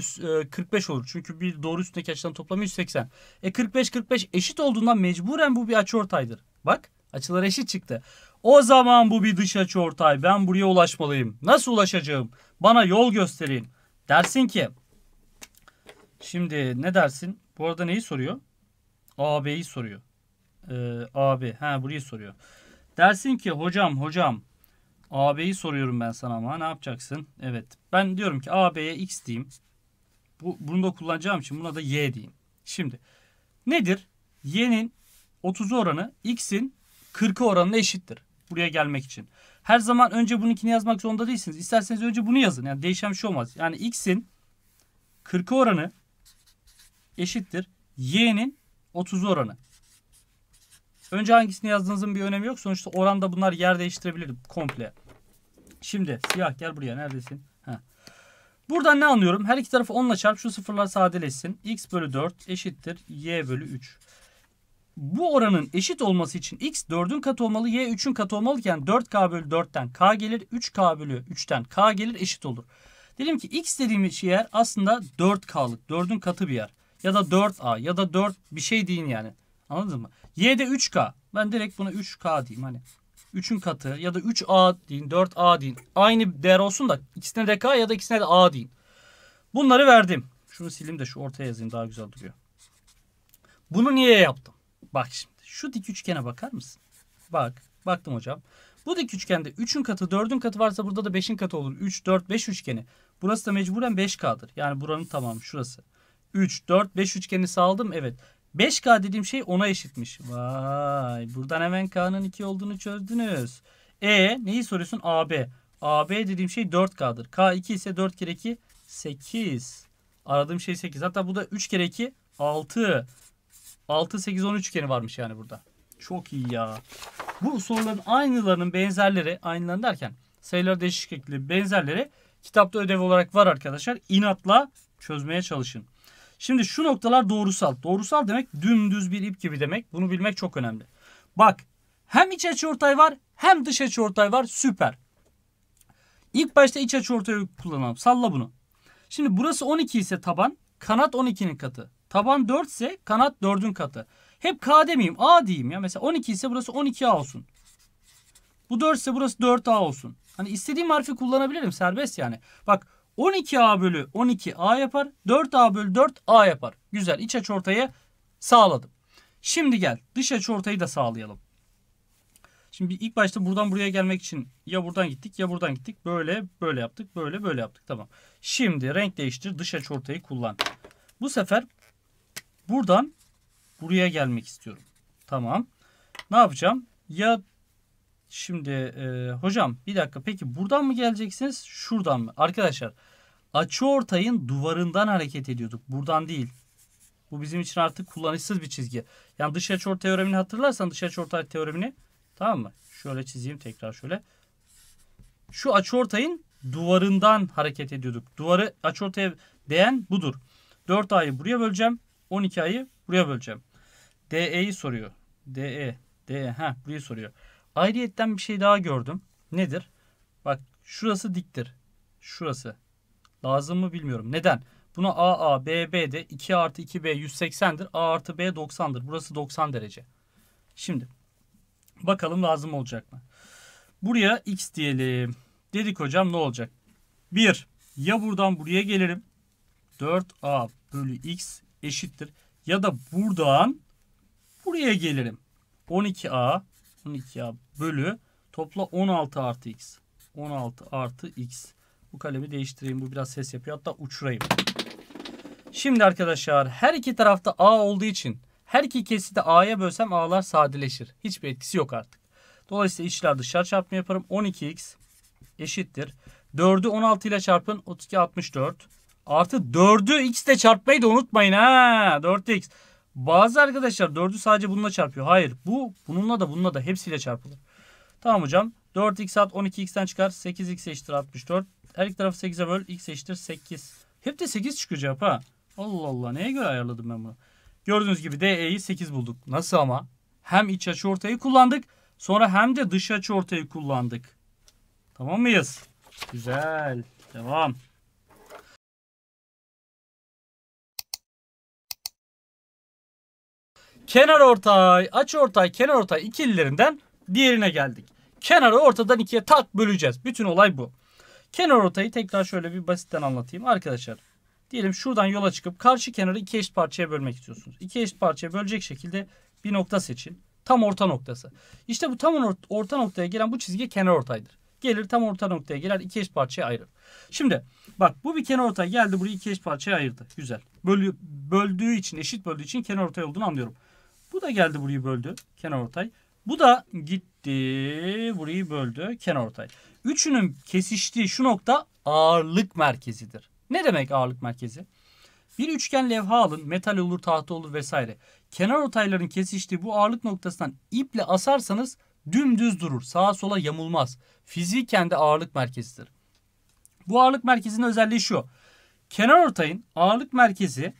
145 e, olur. Çünkü bir doğru üstündeki açıların toplamı 180. E 45 45 eşit olduğundan mecburen bu bir açı ortaydır. Bak açılar eşit çıktı. O zaman bu bir dış açı ortay. Ben buraya ulaşmalıyım. Nasıl ulaşacağım? Bana yol gösterin. Dersin ki şimdi ne dersin? Bu arada neyi soruyor? AB'yi soruyor. Ee, AB. Ha burayı soruyor. Dersin ki hocam hocam AB'yi soruyorum ben sana ama ne yapacaksın? Evet. Ben diyorum ki AB'ye X diyeyim. Bu, bunu da kullanacağım için buna da y diyeyim. Şimdi nedir? y'nin 30 oranı x'in 40'ı oranına eşittir. Buraya gelmek için. Her zaman önce bununkini yazmak zorunda değilsiniz. İsterseniz önce bunu yazın. Yani değişen bir şey olmaz. Yani x'in 40 oranı eşittir. Y'nin 30 oranı. Önce hangisini yazdığınızın bir önemi yok. Sonuçta oranda bunlar yer değiştirebilir komple. Şimdi siyah gel buraya neredesin? Buradan ne anlıyorum? Her iki tarafı 10 ile çarp şu sıfırlar sadeleşsin. x bölü 4 eşittir y bölü 3. Bu oranın eşit olması için x 4'ün katı olmalı, y 3'ün katı olmalıken 4k bölü 4'ten k gelir, 3k bölü 3'ten k gelir eşit olur. Dedim ki x dediğimiz şey yer aslında 4k'lık, 4'ün katı bir yer. Ya da 4a ya da 4 bir şey deyin yani. Anladın mı? Y de 3k. Ben direkt buna 3k diyeyim hani. 3'ün katı ya da 3A deyin 4A deyin. Aynı değer olsun da ikisine de k ya da ikisine de A deyin. Bunları verdim. Şunu sileyim de şu ortaya yazayım daha güzel duruyor. Bunu niye yaptım? Bak şimdi şu dik üçgene bakar mısın? Bak baktım hocam. Bu dik üçgende 3'ün katı 4'ün katı varsa burada da 5'in katı olur. 3, 4, 5 üçgeni. Burası da mecburen 5K'dır. Yani buranın tamamı şurası. 3, 4, 5 üçgeni sağladım. Evet. 5K dediğim şey ona eşitmiş. Vay. Buradan hemen K'nın 2 olduğunu çözdünüz. E neyi soruyorsun? AB. AB dediğim şey 4K'dır. K2 ise 4 kere 2 8. Aradığım şey 8. Hatta bu da 3 kere 2 6. 6 8 13 üçgeni varmış yani burada. Çok iyi ya. Bu soruların aynılarının benzerleri, aynılarını derken sayıları değişiklikli benzerleri kitapta ödev olarak var arkadaşlar. İnatla çözmeye çalışın. Şimdi şu noktalar doğrusal. Doğrusal demek dümdüz bir ip gibi demek. Bunu bilmek çok önemli. Bak hem iç açıortay var hem dış açıortay var. Süper. İlk başta iç açıortayı kullanalım. Salla bunu. Şimdi burası 12 ise taban kanat 12'nin katı. Taban 4 ise kanat 4'ün katı. Hep K demeyeyim A diyeyim ya. Mesela 12 ise burası 12A olsun. Bu 4 ise burası 4A olsun. Hani istediğim harfi kullanabilirim serbest yani. Bak 12A bölü 12A yapar. 4A bölü 4A yapar. Güzel iç açı ortayı sağladım. Şimdi gel dış açı ortayı da sağlayalım. Şimdi ilk başta buradan buraya gelmek için ya buradan gittik ya buradan gittik. Böyle böyle yaptık böyle böyle yaptık tamam. Şimdi renk değiştir dış açı ortayı kullan. Bu sefer buradan buraya gelmek istiyorum. Tamam. Ne yapacağım? Ya Şimdi e, hocam bir dakika peki buradan mı geleceksiniz şuradan mı? Arkadaşlar açı ortayın duvarından hareket ediyorduk buradan değil. Bu bizim için artık kullanışsız bir çizgi. Yani dış açı ortay teoremini hatırlarsan dış açı ortay teoremini tamam mı? Şöyle çizeyim tekrar şöyle. Şu açı ortayın duvarından hareket ediyorduk. Duvarı açı ortaya değen budur. 4 A'yı buraya böleceğim. 12 A'yı buraya böleceğim. DE'yi soruyor. DE. DE. Ha burayı soruyor. Ayrıyetten bir şey daha gördüm. Nedir? Bak şurası diktir. Şurası. Lazım mı bilmiyorum. Neden? Buna AA, BB de 2 artı 2B 180'dir. A artı B 90'dır. Burası 90 derece. Şimdi bakalım lazım olacak mı? Buraya X diyelim. Dedik hocam ne olacak? 1. Ya buradan buraya gelirim. 4A bölü X eşittir. Ya da buradan buraya gelirim. 12A bunun 2A bölü topla 16 artı x. 16 artı x. Bu kalemi değiştireyim. Bu biraz ses yapıyor. Hatta uçurayım. Şimdi arkadaşlar her iki tarafta A olduğu için her iki kesiti A'ya bölsem A'lar sadeleşir. Hiçbir etkisi yok artık. Dolayısıyla içler dışarı çarpma yaparım. 12x eşittir. 4'ü 16 ile çarpın. 32 64. Artı 4'ü x ile çarpmayı da unutmayın ha. 4x. Bazı arkadaşlar 4'ü sadece bununla çarpıyor. Hayır bu bununla da bununla da hepsiyle çarpılır. Tamam hocam. 4x at 12x'ten çıkar. 8x eşittir 64. Her iki tarafı 8'e böl. x eşittir 8. Hep de 8 çıkıyor cevap ha. Allah Allah neye göre ayarladım ben bunu. Gördüğünüz gibi DE'yi 8 bulduk. Nasıl ama? Hem iç açı ortayı kullandık. Sonra hem de dış açı ortayı kullandık. Tamam mıyız? Güzel. Devam. kenar ortay, aç ortay, kenar ortay ikililerinden diğerine geldik. Kenarı ortadan ikiye tak böleceğiz. Bütün olay bu. Kenar ortayı tekrar şöyle bir basitten anlatayım. Arkadaşlar diyelim şuradan yola çıkıp karşı kenarı iki eşit parçaya bölmek istiyorsunuz. İki eşit parçaya bölecek şekilde bir nokta seçin. Tam orta noktası. İşte bu tam orta noktaya gelen bu çizgi kenar ortaydır. Gelir tam orta noktaya gelir iki eş parçaya ayırır. Şimdi bak bu bir kenar ortay geldi burayı iki eş parçaya ayırdı. Güzel. Bölü, böldüğü için eşit böldüğü için kenar ortay olduğunu anlıyorum. Bu da geldi burayı böldü. Kenar ortay. Bu da gitti burayı böldü. Kenar ortay. Üçünün kesiştiği şu nokta ağırlık merkezidir. Ne demek ağırlık merkezi? Bir üçgen levha alın. Metal olur, tahta olur vesaire. Kenar ortayların kesiştiği bu ağırlık noktasından iple asarsanız dümdüz durur. Sağa sola yamulmaz. Fiziği kendi ağırlık merkezidir. Bu ağırlık merkezinin özelliği şu. Kenar ortayın ağırlık merkezi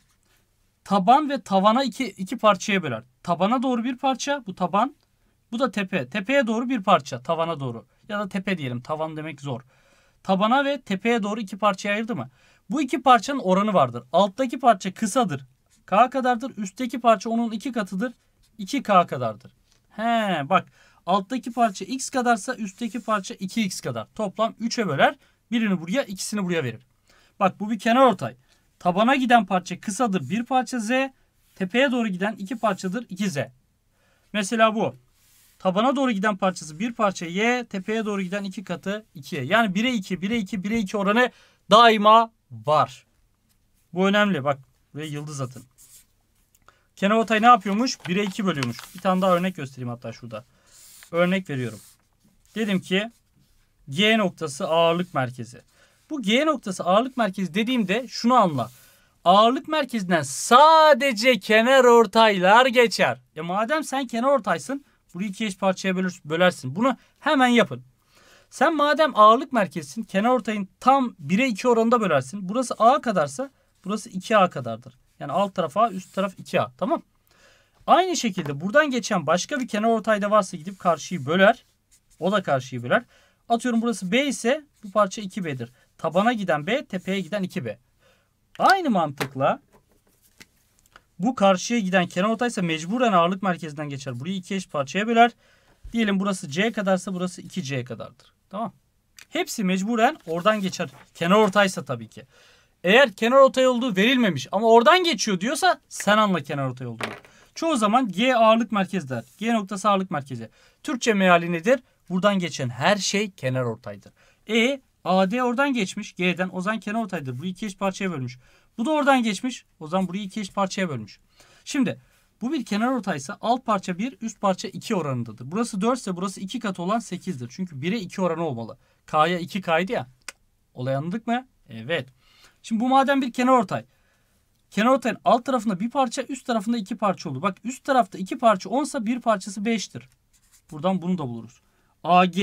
taban ve tavana iki, iki parçaya böler. Tabana doğru bir parça bu taban. Bu da tepe. Tepeye doğru bir parça tavana doğru. Ya da tepe diyelim tavan demek zor. Tabana ve tepeye doğru iki parçaya ayırdı mı? Bu iki parçanın oranı vardır. Alttaki parça kısadır. K kadardır. Üstteki parça onun iki katıdır. 2K kadardır. He bak alttaki parça X kadarsa üstteki parça 2X kadar. Toplam 3'e böler. Birini buraya ikisini buraya verir. Bak bu bir kenar ortay. Tabana giden parça kısadır 1 parça z. Tepeye doğru giden 2 parçadır 2z. Mesela bu. Tabana doğru giden parçası 1 parça y. Tepeye doğru giden 2 katı 2'ye. Yani 1'e 2, 1'e 2, 1'e 2 oranı daima var. Bu önemli. Bak ve yıldız atın. Kenar ortay ne yapıyormuş? 1'e 2 bölüyormuş. Bir tane daha örnek göstereyim hatta şurada. Örnek veriyorum. Dedim ki G noktası ağırlık merkezi. Bu G noktası ağırlık merkezi dediğimde şunu anla. Ağırlık merkezinden sadece kenar ortaylar geçer. Ya madem sen kenar ortaysın bunu iki eş parçaya bölersin. Bunu hemen yapın. Sen madem ağırlık merkezsin kenar ortayın tam 1'e 2 oranında bölersin. Burası A kadarsa burası 2A kadardır. Yani alt taraf A üst taraf 2A tamam. Aynı şekilde buradan geçen başka bir kenar ortayda varsa gidip karşıyı böler. O da karşıyı böler. Atıyorum burası B ise bu parça 2B'dir. Tabana giden B, tepeye giden 2B. Aynı mantıkla bu karşıya giden kenar ise mecburen ağırlık merkezinden geçer. Burayı iki eş parçaya böler. Diyelim burası C kadarsa burası 2C kadardır. Tamam. Hepsi mecburen oradan geçer. Kenar ortaysa tabii ki. Eğer kenar ortay olduğu verilmemiş ama oradan geçiyor diyorsa sen anla kenar ortay olduğunu. Çoğu zaman G ağırlık merkezi der. G noktası ağırlık merkezi. Türkçe meali nedir? Buradan geçen her şey kenar ortaydır. E AD oradan geçmiş. G'den. Ozan zaman kenar ortaydır. Burayı iki eş parçaya bölmüş. Bu da oradan geçmiş. Ozan burayı iki eş parçaya bölmüş. Şimdi bu bir kenar ortaysa alt parça 1, üst parça 2 oranındadır. Burası 4 ise burası 2 katı olan 8'dir. Çünkü 1'e 2 oranı olmalı. K'ya 2 kaydı ya. Olay anladık mı? Evet. Şimdi bu madem bir kenar ortay. Kenar ortayın alt tarafında bir parça, üst tarafında iki parça olur. Bak üst tarafta iki parça 10 ise bir parçası 5'tir. Buradan bunu da buluruz. AG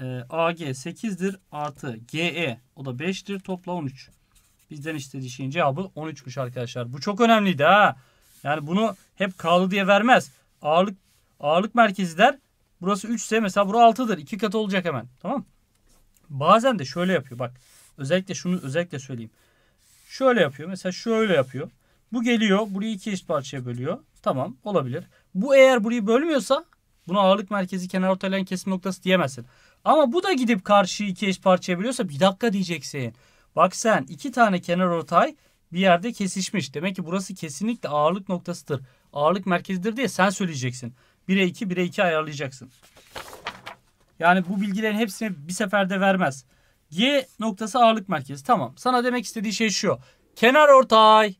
ee, e, AG 8'dir artı GE o da 5'tir topla 13. Bizden istediği şeyin cevabı 13'müş arkadaşlar. Bu çok önemliydi ha. Yani bunu hep K'lı diye vermez. Ağırlık ağırlık merkezi der. Burası 3 ise mesela bura 6'dır. 2 katı olacak hemen. Tamam Bazen de şöyle yapıyor bak. Özellikle şunu özellikle söyleyeyim. Şöyle yapıyor. Mesela şöyle yapıyor. Bu geliyor. Burayı iki eşit parçaya bölüyor. Tamam olabilir. Bu eğer burayı bölmüyorsa bunu ağırlık merkezi kenar ortalayan kesim noktası diyemezsin. Ama bu da gidip karşıyı ikiye parçalayabiliyorsa bir dakika diyeceksin. Bak sen iki tane kenar ortay bir yerde kesişmiş. Demek ki burası kesinlikle ağırlık noktasıdır. Ağırlık merkezidir diye sen söyleyeceksin. 1'e 2, 1'e 2 ayarlayacaksın. Yani bu bilgilerin hepsini bir seferde vermez. Y noktası ağırlık merkezi. Tamam. Sana demek istediği şey şu. Kenar ortay.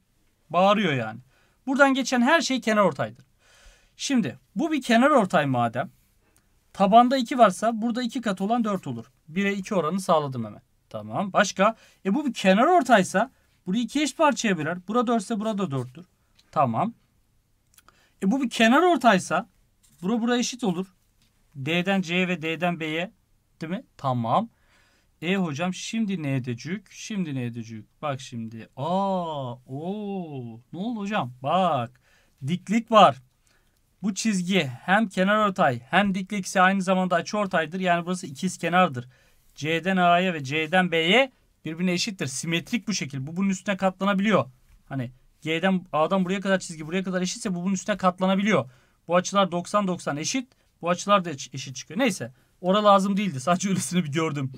Bağırıyor yani. Buradan geçen her şey kenar ortaydır. Şimdi bu bir kenar ortay madem. Tabanda 2 varsa burada 2 kat olan 4 olur. 1'e 2 oranı sağladım hemen. Tamam. Başka? E bu bir kenar ortaysa burayı iki eş parçaya böler. Bura 4 ise burada 4'tür. Tamam. E bu bir kenar ortaysa bura bura eşit olur. D'den C'ye ve D'den B'ye değil mi? Tamam. E hocam şimdi ne edecek? Şimdi ne edecek? Bak şimdi. Aa, o. Ne oldu hocam? Bak. Diklik var. Bu çizgi hem kenar ortay hem diklikse aynı zamanda açı ortaydır. Yani burası ikiz kenardır. C'den A'ya ve C'den B'ye birbirine eşittir. Simetrik bu şekil. Bu bunun üstüne katlanabiliyor. Hani G'den A'dan buraya kadar çizgi buraya kadar eşitse bu bunun üstüne katlanabiliyor. Bu açılar 90-90 eşit. Bu açılar da eşit çıkıyor. Neyse. Ora lazım değildi. Sadece öylesini bir gördüm.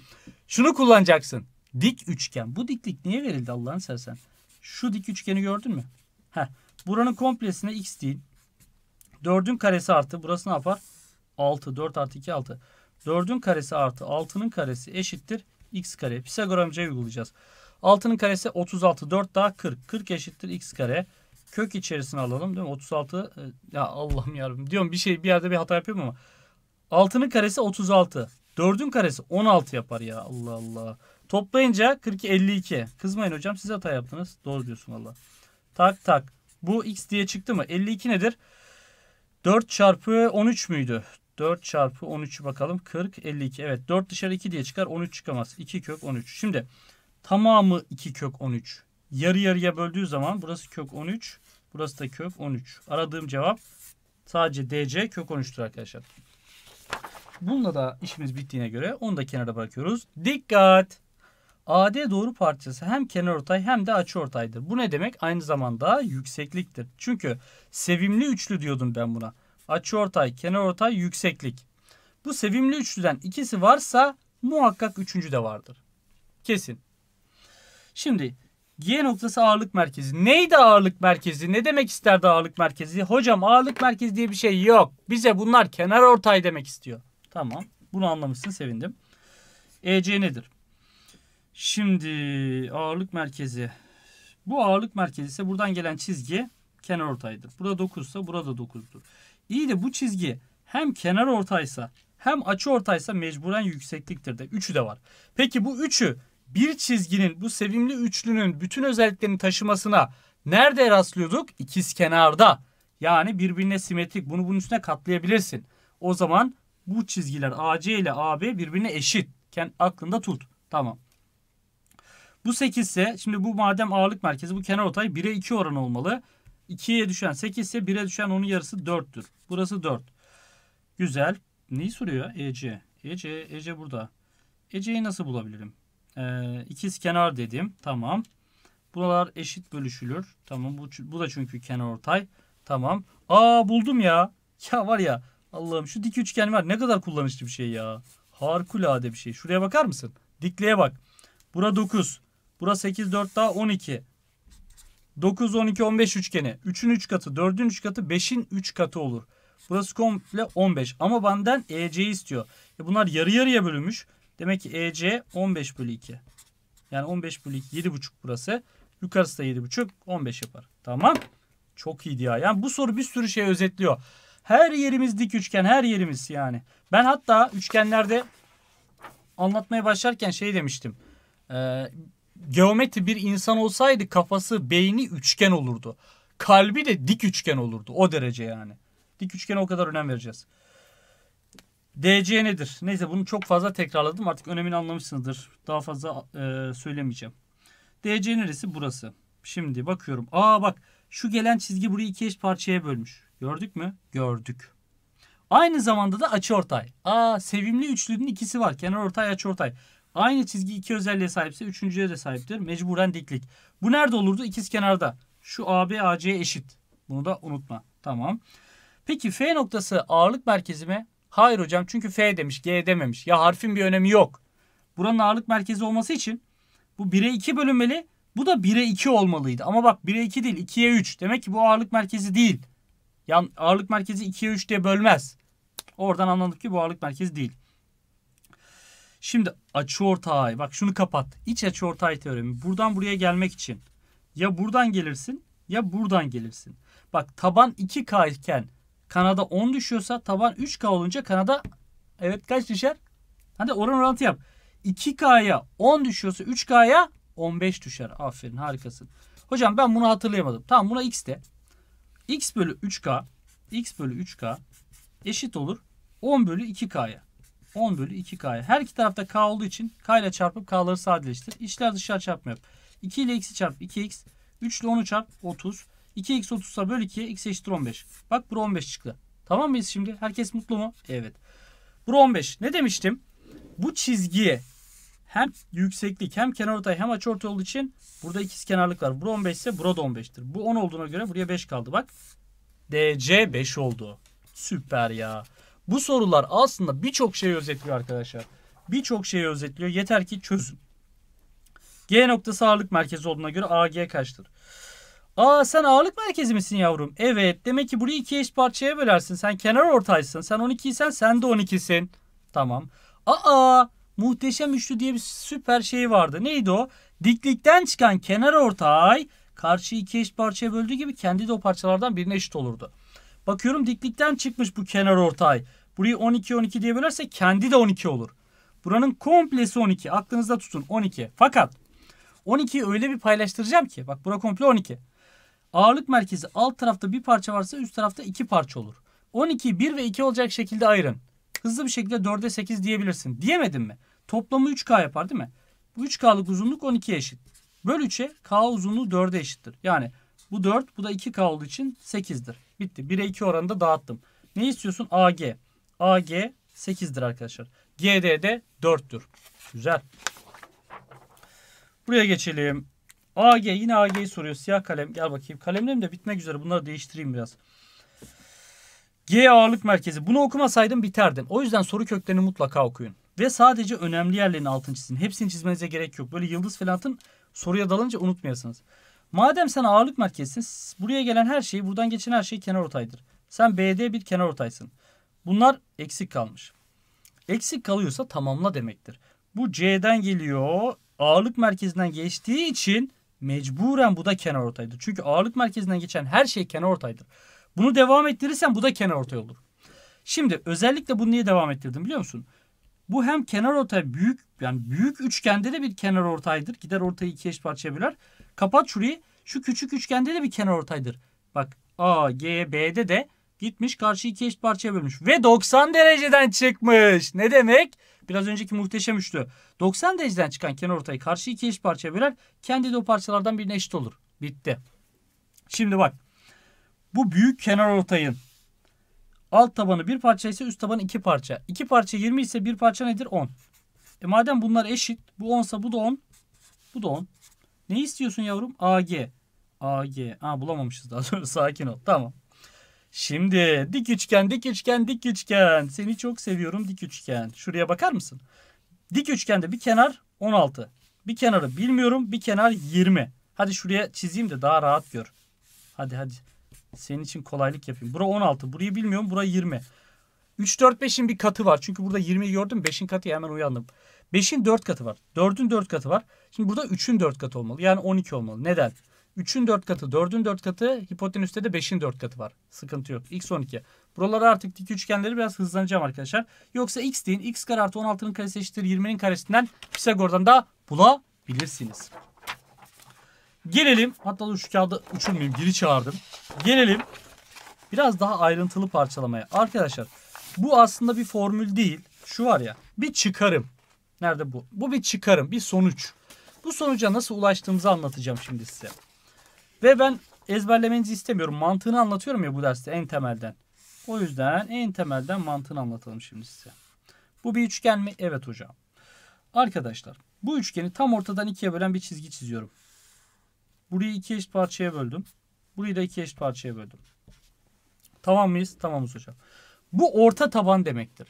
Şunu kullanacaksın. Dik üçgen. Bu diklik niye verildi Allah'ın sersen? Şu dik üçgeni gördün mü? Heh. Buranın komplesine x değil. 4'ün karesi artı burası ne yapar? 6. 4 artı 2 6. 4'ün karesi artı 6'nın karesi eşittir x kare. Pisagor Pisagoramice'yi uygulayacağız. 6'nın karesi 36. 4 daha 40. 40 eşittir x kare. Kök içerisine alalım değil mi? 36 e, ya Allah'ım yarabbim. Diyorum bir şey bir yerde bir hata yapıyorum ama. 6'nın karesi 36. 4'ün karesi 16 yapar ya. Allah Allah. Toplayınca 42 52. Kızmayın hocam siz hata yaptınız. Doğru diyorsun Allah. Tak tak. Bu x diye çıktı mı? 52 nedir? 4 çarpı 13 müydü? 4 çarpı 13 bakalım. 40, 52. Evet 4 dışarı 2 diye çıkar. 13 çıkamaz. 2 kök 13. Şimdi tamamı 2 kök 13. Yarı yarıya böldüğü zaman burası kök 13. Burası da kök 13. Aradığım cevap sadece DC kök 13'tür arkadaşlar. Bununla da işimiz bittiğine göre onu da kenara bırakıyoruz. Dikkat! AD doğru parçası hem kenarortay hem de açıortaydır. Bu ne demek? Aynı zamanda yüksekliktir. Çünkü sevimli üçlü diyordum ben buna. Açıortay, kenarortay, yükseklik. Bu sevimli üçlüden ikisi varsa muhakkak üçüncü de vardır. Kesin. Şimdi G noktası ağırlık merkezi. Neydi ağırlık merkezi? Ne demek isterdi ağırlık merkezi? Hocam ağırlık merkezi diye bir şey yok. Bize bunlar kenar ortay demek istiyor. Tamam. Bunu anlamışsın sevindim. EC nedir? Şimdi ağırlık merkezi. Bu ağırlık merkezi ise buradan gelen çizgi kenar ortaydır. Burada 9 ise burada 9'dur. İyi de bu çizgi hem kenar ortaysa hem açı ortaysa mecburen yüksekliktir de. Üçü de var. Peki bu üçü bir çizginin bu sevimli üçlünün bütün özelliklerini taşımasına nerede rastlıyorduk? İkiz kenarda. Yani birbirine simetrik. Bunu bunun üstüne katlayabilirsin. O zaman bu çizgiler AC ile AB birbirine eşit. Aklında tut. Tamam. Bu 8 ise şimdi bu madem ağırlık merkezi bu kenar ortay 1'e 2 oran olmalı. 2'ye düşen 8 ise 1'e düşen onun yarısı 4'tür. Burası 4. Güzel. Neyi soruyor? Ece. Ece, Ece burada. Ece'yi nasıl bulabilirim? Ee, ikiz kenar dedim. Tamam. Buralar eşit bölüşülür. Tamam. Bu, bu da çünkü kenar ortay. Tamam. Aa buldum ya. [LAUGHS] Ya var ya. Allah'ım şu dik üçgen var. Ne kadar kullanışlı bir şey ya. Harikulade bir şey. Şuraya bakar mısın? Dikliğe bak. Bura 9. Burası 8 4 daha 12. 9 12 15 üçgeni. 3'ün 3 katı, 4'ün 3 katı, 5'in 3 katı olur. Burası komple 15 ama benden EC'yi istiyor. E bunlar yarı yarıya bölünmüş. Demek ki EC 15 bölü 2. Yani 15 bölü 2 7,5 burası. Yukarısı da 7,5 15 yapar. Tamam. Çok iyiydi ya. Yani bu soru bir sürü şey özetliyor. Her yerimiz dik üçgen. Her yerimiz yani. Ben hatta üçgenlerde anlatmaya başlarken şey demiştim. Ee, geometri bir insan olsaydı kafası, beyni üçgen olurdu. Kalbi de dik üçgen olurdu. O derece yani. Dik üçgene o kadar önem vereceğiz. DC nedir? Neyse bunu çok fazla tekrarladım. Artık önemini anlamışsınızdır. Daha fazla e, söylemeyeceğim. DC neresi? Burası. Şimdi bakıyorum. Aa bak şu gelen çizgi burayı iki eş parçaya bölmüş. Gördük mü? Gördük. Aynı zamanda da açıortay. Aa sevimli üçlünün ikisi var. Kenar ortay, açıortay. Aynı çizgi iki özelliğe sahipse üçüncüye de sahiptir. Mecburen diklik. Bu nerede olurdu? İkiz kenarda. Şu AB AC'ye eşit. Bunu da unutma. Tamam. Peki F noktası ağırlık merkezi mi? Hayır hocam çünkü F demiş G dememiş. Ya harfin bir önemi yok. Buranın ağırlık merkezi olması için bu 1'e 2 bölünmeli. Bu da 1'e 2 olmalıydı. Ama bak 1'e 2 değil 2'ye 3. Demek ki bu ağırlık merkezi değil. Yani ağırlık merkezi 2'ye 3 diye bölmez. Oradan anladık ki bu ağırlık merkezi değil. Şimdi açıortay bak şunu kapat. İç açıortay teoremi. Buradan buraya gelmek için ya buradan gelirsin ya buradan gelirsin. Bak taban 2K iken Kanada 10 düşüyorsa taban 3K olunca Kanada evet kaç düşer? Hadi oran orantı yap. 2K'ya 10 düşüyorsa 3K'ya 15 düşer. Aferin harikasın. Hocam ben bunu hatırlayamadım. Tamam buna x de. x bölü 3K x bölü 3K eşit olur 10 bölü 2K'ya. 10 bölü 2K. Her iki tarafta K olduğu için K ile çarpıp K'ları sadeleştir. İçler dışlar çarpma yap. 2 ile eksi çarp 2X. 3 ile 10'u çarp 30. 2X 30 ise böl 2'ye X eşittir 15. Bak bura 15 çıktı. Tamam mıyız şimdi? Herkes mutlu mu? Evet. Bura 15. Ne demiştim? Bu çizgiye hem yükseklik hem kenar ortay hem açıortay olduğu için burada ikiz kenarlık var. Bura 15 ise burada 15'tir. Bu 10 olduğuna göre buraya 5 kaldı. Bak DC 5 oldu. Süper ya. Bu sorular aslında birçok şeyi özetliyor arkadaşlar. Birçok şeyi özetliyor. Yeter ki çözün. G noktası ağırlık merkezi olduğuna göre AG kaçtır? Aa sen ağırlık merkezi misin yavrum? Evet. Demek ki burayı iki eş parçaya bölersin. Sen kenar ortaysın. Sen 12'sen sen de 12'sin. Tamam. Aa muhteşem üçlü diye bir süper şey vardı. Neydi o? Diklikten çıkan kenar ortay karşı iki eş parçaya böldüğü gibi kendi de o parçalardan birine eşit olurdu. Bakıyorum diklikten çıkmış bu kenar ortay. Burayı 12 12 diye bölerse kendi de 12 olur. Buranın komplesi 12. Aklınızda tutun 12. Fakat 12'yi öyle bir paylaştıracağım ki bak bura komple 12. Ağırlık merkezi alt tarafta bir parça varsa üst tarafta iki parça olur. 12'yi 1 ve 2 olacak şekilde ayırın. Hızlı bir şekilde 4'e 8 diyebilirsin. Diyemedin mi? Toplamı 3K yapar değil mi? Bu 3K'lık uzunluk 12'ye eşit. Böl 3'e K uzunluğu 4'e eşittir. Yani bu 4 bu da 2K olduğu için 8'dir. Bitti. 1'e 2 oranında dağıttım. Ne istiyorsun? AG. AG 8'dir arkadaşlar. GD de 4'tür. Güzel. Buraya geçelim. AG yine AG'yi soruyor. Siyah kalem. Gel bakayım. Kalemlerim de bitmek üzere. Bunları değiştireyim biraz. G ağırlık merkezi. Bunu okumasaydım biterdim. O yüzden soru köklerini mutlaka okuyun. Ve sadece önemli yerlerin altını çizin. Hepsini çizmenize gerek yok. Böyle yıldız filan soruya dalınca unutmayasınız. Madem sen ağırlık merkezsin, buraya gelen her şey buradan geçen her şey kenar ortaydır. Sen BD bir kenar ortaysın. Bunlar eksik kalmış. Eksik kalıyorsa tamamla demektir. Bu C'den geliyor. Ağırlık merkezinden geçtiği için mecburen bu da kenar ortaydır. Çünkü ağırlık merkezinden geçen her şey kenar ortaydır. Bunu devam ettirirsen bu da kenar ortay olur. Şimdi özellikle bunu niye devam ettirdim biliyor musun? Bu hem kenar ortay büyük yani büyük üçgende de bir kenar ortaydır. Gider ortayı ikiye eş parçaya böler. Kapat şurayı. Şu küçük üçgende de bir kenar ortaydır. Bak A, G, B'de de Gitmiş karşıyı iki eşit parçaya bölmüş. Ve 90 dereceden çıkmış. Ne demek? Biraz önceki muhteşem üçlü. 90 dereceden çıkan kenar ortayı karşı iki eşit parçaya böler. Kendi de o parçalardan birine eşit olur. Bitti. Şimdi bak. Bu büyük kenar ortayın alt tabanı bir parça ise üst tabanı iki parça. İki parça 20 ise bir parça nedir? 10. E madem bunlar eşit. Bu 10 ise bu da 10. Bu da 10. Ne istiyorsun yavrum? AG. AG. Ha bulamamışız daha sonra. [LAUGHS] Sakin ol. Tamam. Şimdi dik üçgen, dik üçgen, dik üçgen. Seni çok seviyorum dik üçgen. Şuraya bakar mısın? Dik üçgende bir kenar 16. Bir kenarı bilmiyorum, bir kenar 20. Hadi şuraya çizeyim de daha rahat gör. Hadi hadi. Senin için kolaylık yapayım. Bura 16. Burayı bilmiyorum. Bura 20. 3, 4, 5'in bir katı var. Çünkü burada 20'yi gördüm. 5'in katı hemen uyandım. 5'in 4 katı var. 4'ün 4 katı var. Şimdi burada 3'ün 4 katı olmalı. Yani 12 olmalı. Neden? 3'ün 4 katı, 4'ün 4 katı, hipotenüste de 5'in 4 katı var. Sıkıntı yok. X12. Buralara artık dik üçgenleri biraz hızlanacağım arkadaşlar. Yoksa x deyin. x kare artı 16'nın karesi eşittir 20'nin karesinden Pisagor'dan da bulabilirsiniz. Gelelim. Hatta dur şu kağıda uçurmayayım. Geri çağırdım. Gelelim. Biraz daha ayrıntılı parçalamaya. Arkadaşlar bu aslında bir formül değil. Şu var ya. Bir çıkarım. Nerede bu? Bu bir çıkarım. Bir sonuç. Bu sonuca nasıl ulaştığımızı anlatacağım şimdi size. Ve ben ezberlemenizi istemiyorum. Mantığını anlatıyorum ya bu derste en temelden. O yüzden en temelden mantığını anlatalım şimdi size. Bu bir üçgen mi? Evet hocam. Arkadaşlar bu üçgeni tam ortadan ikiye bölen bir çizgi çiziyorum. Burayı iki eşit parçaya böldüm. Burayı da iki eşit parçaya böldüm. Tamam mıyız? Tamamız hocam. Bu orta taban demektir.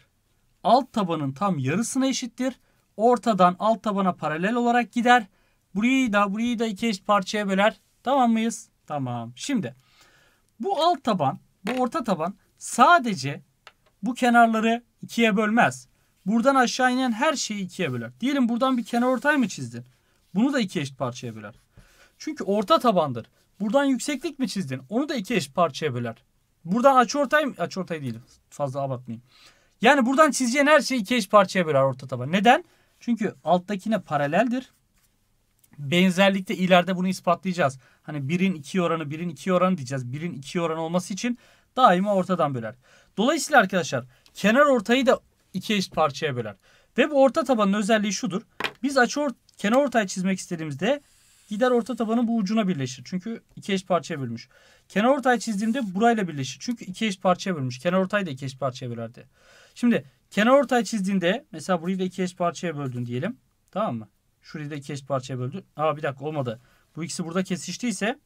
Alt tabanın tam yarısına eşittir. Ortadan alt tabana paralel olarak gider. Burayı da burayı da iki eşit parçaya böler. Tamam mıyız? Tamam. Şimdi bu alt taban, bu orta taban sadece bu kenarları ikiye bölmez. Buradan aşağı inen her şeyi ikiye böler. Diyelim buradan bir kenar ortay mı çizdin? Bunu da iki eşit parçaya böler. Çünkü orta tabandır. Buradan yükseklik mi çizdin? Onu da iki eşit parçaya böler. Buradan açıortay mı? Açıortay değil. Fazla abartmayayım. Yani buradan çizeceğin her şeyi iki eşit parçaya böler orta taban. Neden? Çünkü alttakine paraleldir. Benzerlikte ileride bunu ispatlayacağız. Hani birin iki oranı birin iki oranı diyeceğiz. Birin iki oranı olması için daima ortadan böler. Dolayısıyla arkadaşlar kenar ortayı da iki eşit parçaya böler. Ve bu orta tabanın özelliği şudur. Biz açı or kenar ortayı çizmek istediğimizde gider orta tabanın bu ucuna birleşir. Çünkü iki eşit parçaya bölmüş. Kenar ortayı çizdiğimde burayla birleşir. Çünkü iki eşit parçaya bölmüş. Kenar ortayı da iki eşit parçaya bölerdi. Şimdi kenar ortayı çizdiğinde mesela burayı da iki eşit parçaya böldün diyelim. Tamam mı? Şurayı da iki eş parçaya böldü. Aa bir dakika olmadı. Bu ikisi burada kesiştiyse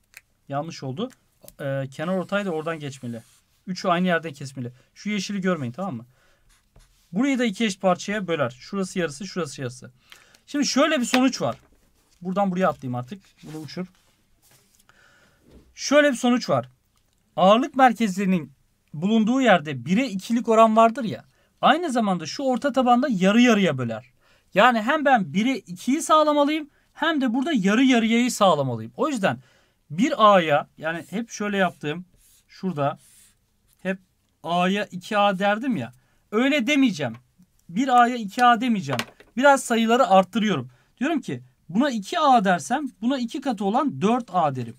yanlış oldu. Ee, kenar ortay da oradan geçmeli. Üçü aynı yerden kesmeli. Şu yeşili görmeyin tamam mı? Burayı da iki eş parçaya böler. Şurası yarısı, şurası yarısı. Şimdi şöyle bir sonuç var. Buradan buraya atlayayım artık. Bunu uçur. Şöyle bir sonuç var. Ağırlık merkezlerinin bulunduğu yerde 1'e 2'lik oran vardır ya. Aynı zamanda şu orta tabanda yarı yarıya böler. Yani hem ben 1'e 2'yi sağlamalıyım hem de burada yarı yarıya'yı sağlamalıyım. O yüzden bir A'ya yani hep şöyle yaptığım şurada hep A'ya 2A derdim ya. Öyle demeyeceğim. 1A'ya 2A demeyeceğim. Biraz sayıları arttırıyorum. Diyorum ki buna 2A dersem buna 2 katı olan 4A derim.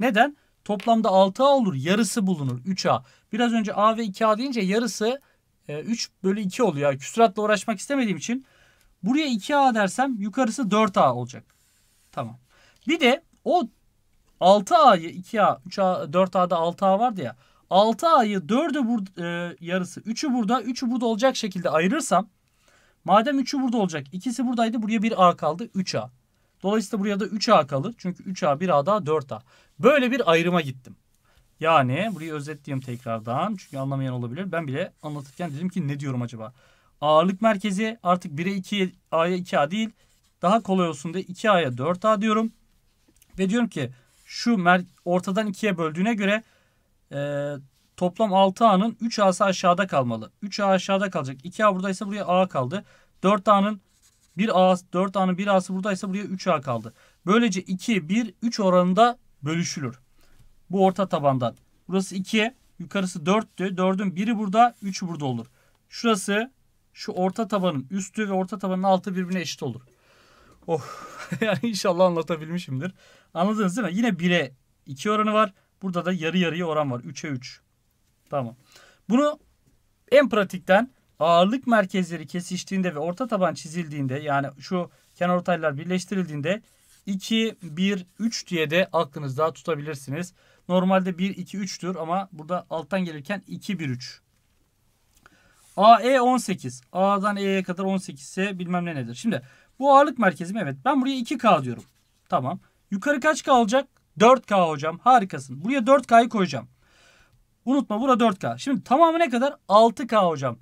Neden? Toplamda 6A olur. Yarısı bulunur. 3A. Biraz önce A ve 2A deyince yarısı 3 e, bölü 2 oluyor. Yani küsuratla uğraşmak istemediğim için Buraya 2A dersem yukarısı 4A olacak. Tamam. Bir de o 6A'yı 2A, 3A, 4A'da 6A vardı ya. 6A'yı 4'ü burada, e, yarısı, 3'ü burada, 3'ü burada olacak şekilde ayırırsam madem 3'ü burada olacak, ikisi buradaydı buraya 1A kaldı 3A. Dolayısıyla buraya da 3A kalır. Çünkü 3A, 1A daha 4A. Böyle bir ayrıma gittim. Yani burayı özetleyeyim tekrardan. Çünkü anlamayan olabilir. Ben bile anlatırken dedim ki ne diyorum acaba? ağırlık merkezi artık 1'e 2 A'ya 2A değil daha kolay olsun diye 2A'ya 4A diyorum. Ve diyorum ki şu mer ortadan 2'ye böldüğüne göre e, toplam 6A'nın 3A'sı aşağıda kalmalı. 3A aşağıda kalacak. 2A buradaysa buraya A kaldı. 4A'nın 1A, 4A'nın 1A'sı buradaysa buraya 3A kaldı. Böylece 2, 1, 3 oranında bölüşülür. Bu orta tabandan. Burası 2, yukarısı 4'tü. 4'ün 1'i burada, 3 burada olur. Şurası şu orta tabanın üstü ve orta tabanın altı birbirine eşit olur. Oh [LAUGHS] yani inşallah anlatabilmişimdir. Anladınız değil mi? Yine 1'e 2 oranı var. Burada da yarı yarıya oran var. 3'e 3. Tamam. Bunu en pratikten ağırlık merkezleri kesiştiğinde ve orta taban çizildiğinde yani şu kenarortaylar birleştirildiğinde 2, 1, 3 diye de aklınızda tutabilirsiniz. Normalde 1, 2, 3'tür ama burada alttan gelirken 2, 1, 3 AE 18. A'dan E'ye kadar 18 ise bilmem ne nedir. Şimdi bu ağırlık merkezim evet. Ben buraya 2K diyorum. Tamam. Yukarı kaç K olacak? 4K hocam. Harikasın. Buraya 4K'yı koyacağım. Unutma bura 4K. Şimdi tamamı ne kadar? 6K hocam.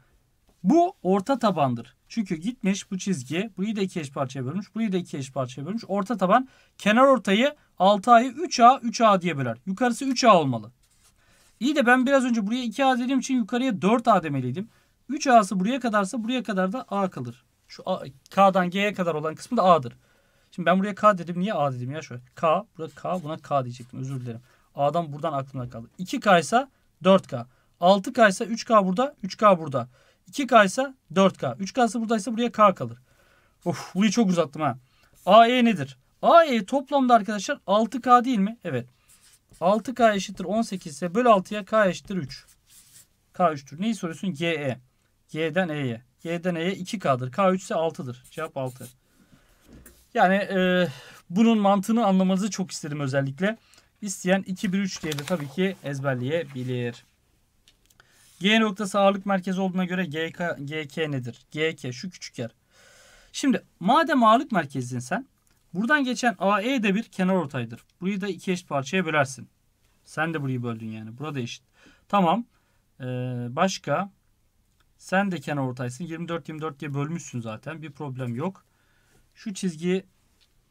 Bu orta tabandır. Çünkü gitmiş bu çizgi. Burayı da iki eş parçaya bölmüş. Burayı da iki eş parçaya bölmüş. Orta taban kenar ortayı 6A'yı 3A 3A diye böler. Yukarısı 3A olmalı. İyi de ben biraz önce buraya 2A dediğim için yukarıya 4A demeliydim. 3A'sı buraya kadarsa buraya kadar da A kalır. Şu A, K'dan G'ye kadar olan kısmı da A'dır. Şimdi ben buraya K dedim. Niye A dedim ya şöyle. K, burada K, buna K diyecektim. Özür dilerim. A'dan buradan aklımda kaldı. 2K ise 4K. 6K ise 3K burada, 3K burada. 2K ise 4K. 3K'sı buradaysa buraya K kalır. Of burayı çok uzattım ha. AE nedir? AE toplamda arkadaşlar 6K değil mi? Evet. 6K eşittir 18 ise böl 6'ya K eşittir 3. K3'tür. Neyi soruyorsun? GE. Y'den E'ye. Y'den E'ye 2K'dır. K3 ise 6'dır. Cevap 6. Yani e, bunun mantığını anlamanızı çok istedim özellikle. İsteyen 2-1-3 diye de tabii ki ezberleyebilir. G noktası ağırlık merkezi olduğuna göre GK, GK nedir? GK şu küçük yer. Şimdi madem ağırlık merkezin sen buradan geçen AE de bir kenar ortaydır. Burayı da iki eşit parçaya bölersin. Sen de burayı böldün yani. Burada eşit. Tamam. Ee, başka sen de kenar ortaysın. 24 24 diye bölmüşsün zaten. Bir problem yok. Şu çizgi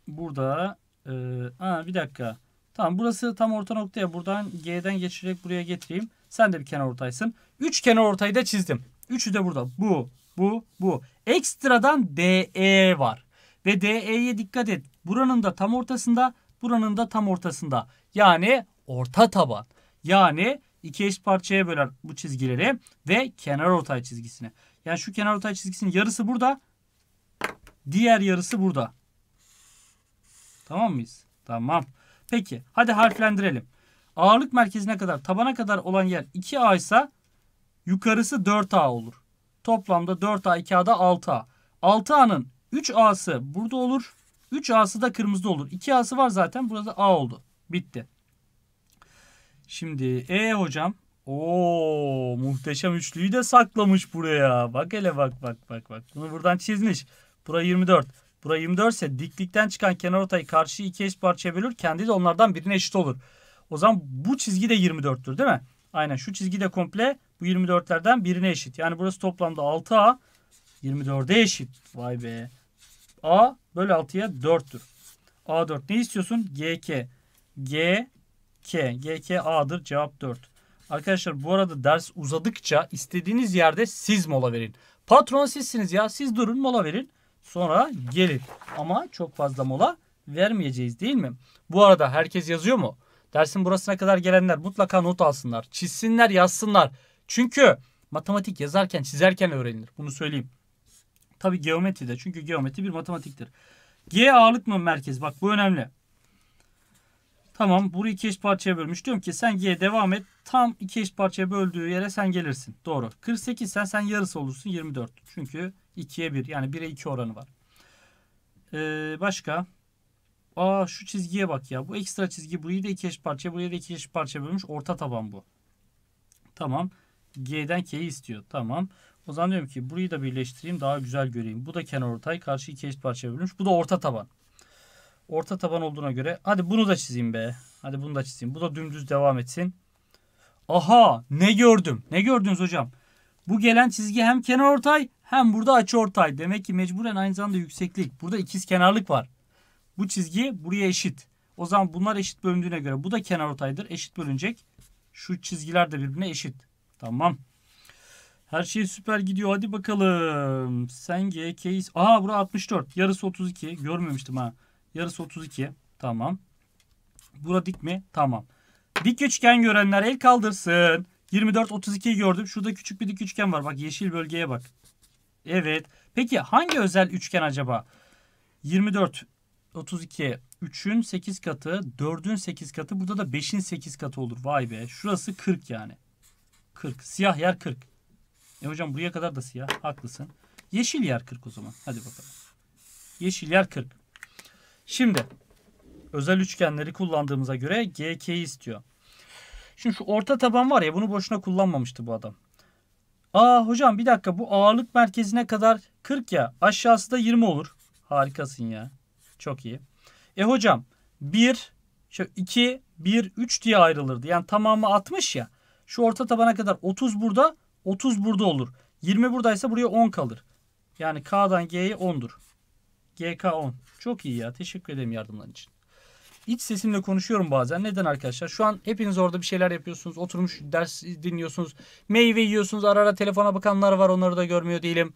burada. E, aa, bir dakika. Tamam burası tam orta noktaya. Buradan G'den geçerek buraya getireyim. Sen de bir kenar ortaysın. 3 kenar ortayı da çizdim. Üçü de burada. Bu, bu, bu. Ekstradan DE var. Ve DE'ye dikkat et. Buranın da tam ortasında, buranın da tam ortasında. Yani orta taban. Yani iki eşit parçaya böler bu çizgileri ve kenar ortay çizgisini. Yani şu kenar ortay çizgisinin yarısı burada. Diğer yarısı burada. Tamam mıyız? Tamam. Peki hadi harflendirelim. Ağırlık merkezine kadar tabana kadar olan yer 2A ise yukarısı 4A olur. Toplamda 4A 2A'da 6A. 6A'nın 3A'sı burada olur. 3A'sı da kırmızıda olur. 2A'sı var zaten. Burada A oldu. Bitti. Şimdi E hocam. Oo muhteşem üçlüyü de saklamış buraya. Bak hele bak bak bak bak. Bunu buradan çizmiş. Bura 24. Bura 24 ise diklikten çıkan kenar ortayı karşı iki eş parçaya bölür. Kendi de onlardan birine eşit olur. O zaman bu çizgi de 24'tür değil mi? Aynen şu çizgi de komple bu 24'lerden birine eşit. Yani burası toplamda 6A 24'e eşit. Vay be. A bölü 6'ya 4'tür. A4 ne istiyorsun? GK. G K. GK A'dır. Cevap 4. Arkadaşlar bu arada ders uzadıkça istediğiniz yerde siz mola verin. Patron sizsiniz ya. Siz durun mola verin. Sonra gelin. Ama çok fazla mola vermeyeceğiz değil mi? Bu arada herkes yazıyor mu? Dersin burasına kadar gelenler mutlaka not alsınlar. Çizsinler, yazsınlar. Çünkü matematik yazarken, çizerken öğrenilir. Bunu söyleyeyim. Tabi geometri de. Çünkü geometri bir matematiktir. G ağırlık mı merkez? Bak bu önemli. Tamam burayı iki eş parçaya bölmüş. Diyorum ki sen G'ye devam et. Tam iki eş parçaya böldüğü yere sen gelirsin. Doğru. 48 sen sen yarısı olursun 24. Çünkü 2'ye 1 yani 1'e 2 oranı var. Ee, başka. Aa şu çizgiye bak ya. Bu ekstra çizgi burayı da iki eş parçaya burayı da iki eş parçaya bölmüş. Orta taban bu. Tamam. G'den K'yi istiyor. Tamam. O zaman diyorum ki burayı da birleştireyim daha güzel göreyim. Bu da kenar ortay karşı iki eş parçaya bölünmüş. Bu da orta taban. Orta taban olduğuna göre. Hadi bunu da çizeyim be. Hadi bunu da çizeyim. Bu da dümdüz devam etsin. Aha ne gördüm. Ne gördünüz hocam? Bu gelen çizgi hem kenar ortay hem burada açı ortay. Demek ki mecburen aynı zamanda yükseklik. Burada ikiz kenarlık var. Bu çizgi buraya eşit. O zaman bunlar eşit bölündüğüne göre bu da kenar ortaydır. Eşit bölünecek. Şu çizgiler de birbirine eşit. Tamam. Her şey süper gidiyor. Hadi bakalım. Sen G, K... Aha bura 64. Yarısı 32. Görmemiştim ha. Yarısı 32. Tamam. Bura dik mi? Tamam. Dik üçgen görenler el kaldırsın. 24 32'yi gördüm. Şurada küçük bir dik üçgen var. Bak yeşil bölgeye bak. Evet. Peki hangi özel üçgen acaba? 24 32 3'ün 8 katı, 4'ün 8 katı, burada da 5'in 8 katı olur. Vay be. Şurası 40 yani. 40. Siyah yer 40. E hocam buraya kadar da siyah. Haklısın. Yeşil yer 40 o zaman. Hadi bakalım. Yeşil yer 40. Şimdi özel üçgenleri kullandığımıza göre GK'yi istiyor. Şimdi şu orta taban var ya bunu boşuna kullanmamıştı bu adam. Aa hocam bir dakika bu ağırlık merkezine kadar 40 ya aşağısı da 20 olur. Harikasın ya. Çok iyi. E hocam 1, 2, 1, 3 diye ayrılırdı. Yani tamamı 60 ya. Şu orta tabana kadar 30 burada 30 burada olur. 20 buradaysa buraya 10 kalır. Yani K'dan G'ye 10'dur. GK10. Çok iyi ya. Teşekkür ederim yardımların için. İç sesimle konuşuyorum bazen. Neden arkadaşlar? Şu an hepiniz orada bir şeyler yapıyorsunuz. Oturmuş ders dinliyorsunuz. Meyve yiyorsunuz. Ara ara telefona bakanlar var. Onları da görmüyor değilim.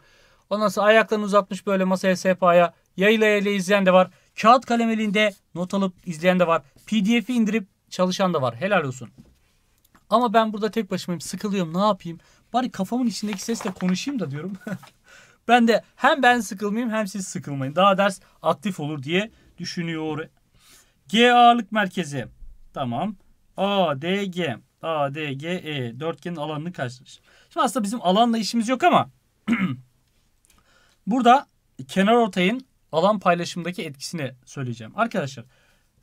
Ondan sonra ayaklarını uzatmış böyle masaya sehpaya. Yayla yayla izleyen de var. Kağıt kalem elinde not alıp izleyen de var. PDF'i indirip çalışan da var. Helal olsun. Ama ben burada tek başımayım. Sıkılıyorum. Ne yapayım? Bari kafamın içindeki sesle konuşayım da diyorum. [LAUGHS] Ben de hem ben sıkılmayayım hem siz sıkılmayın. Daha ders aktif olur diye düşünüyor. G ağırlık merkezi. Tamam. A, D, G. A, D, G, E. Dörtgenin alanını karşılaş. Şimdi aslında bizim alanla işimiz yok ama [CLEARS THROAT] burada kenar ortayın alan paylaşımdaki etkisini söyleyeceğim. Arkadaşlar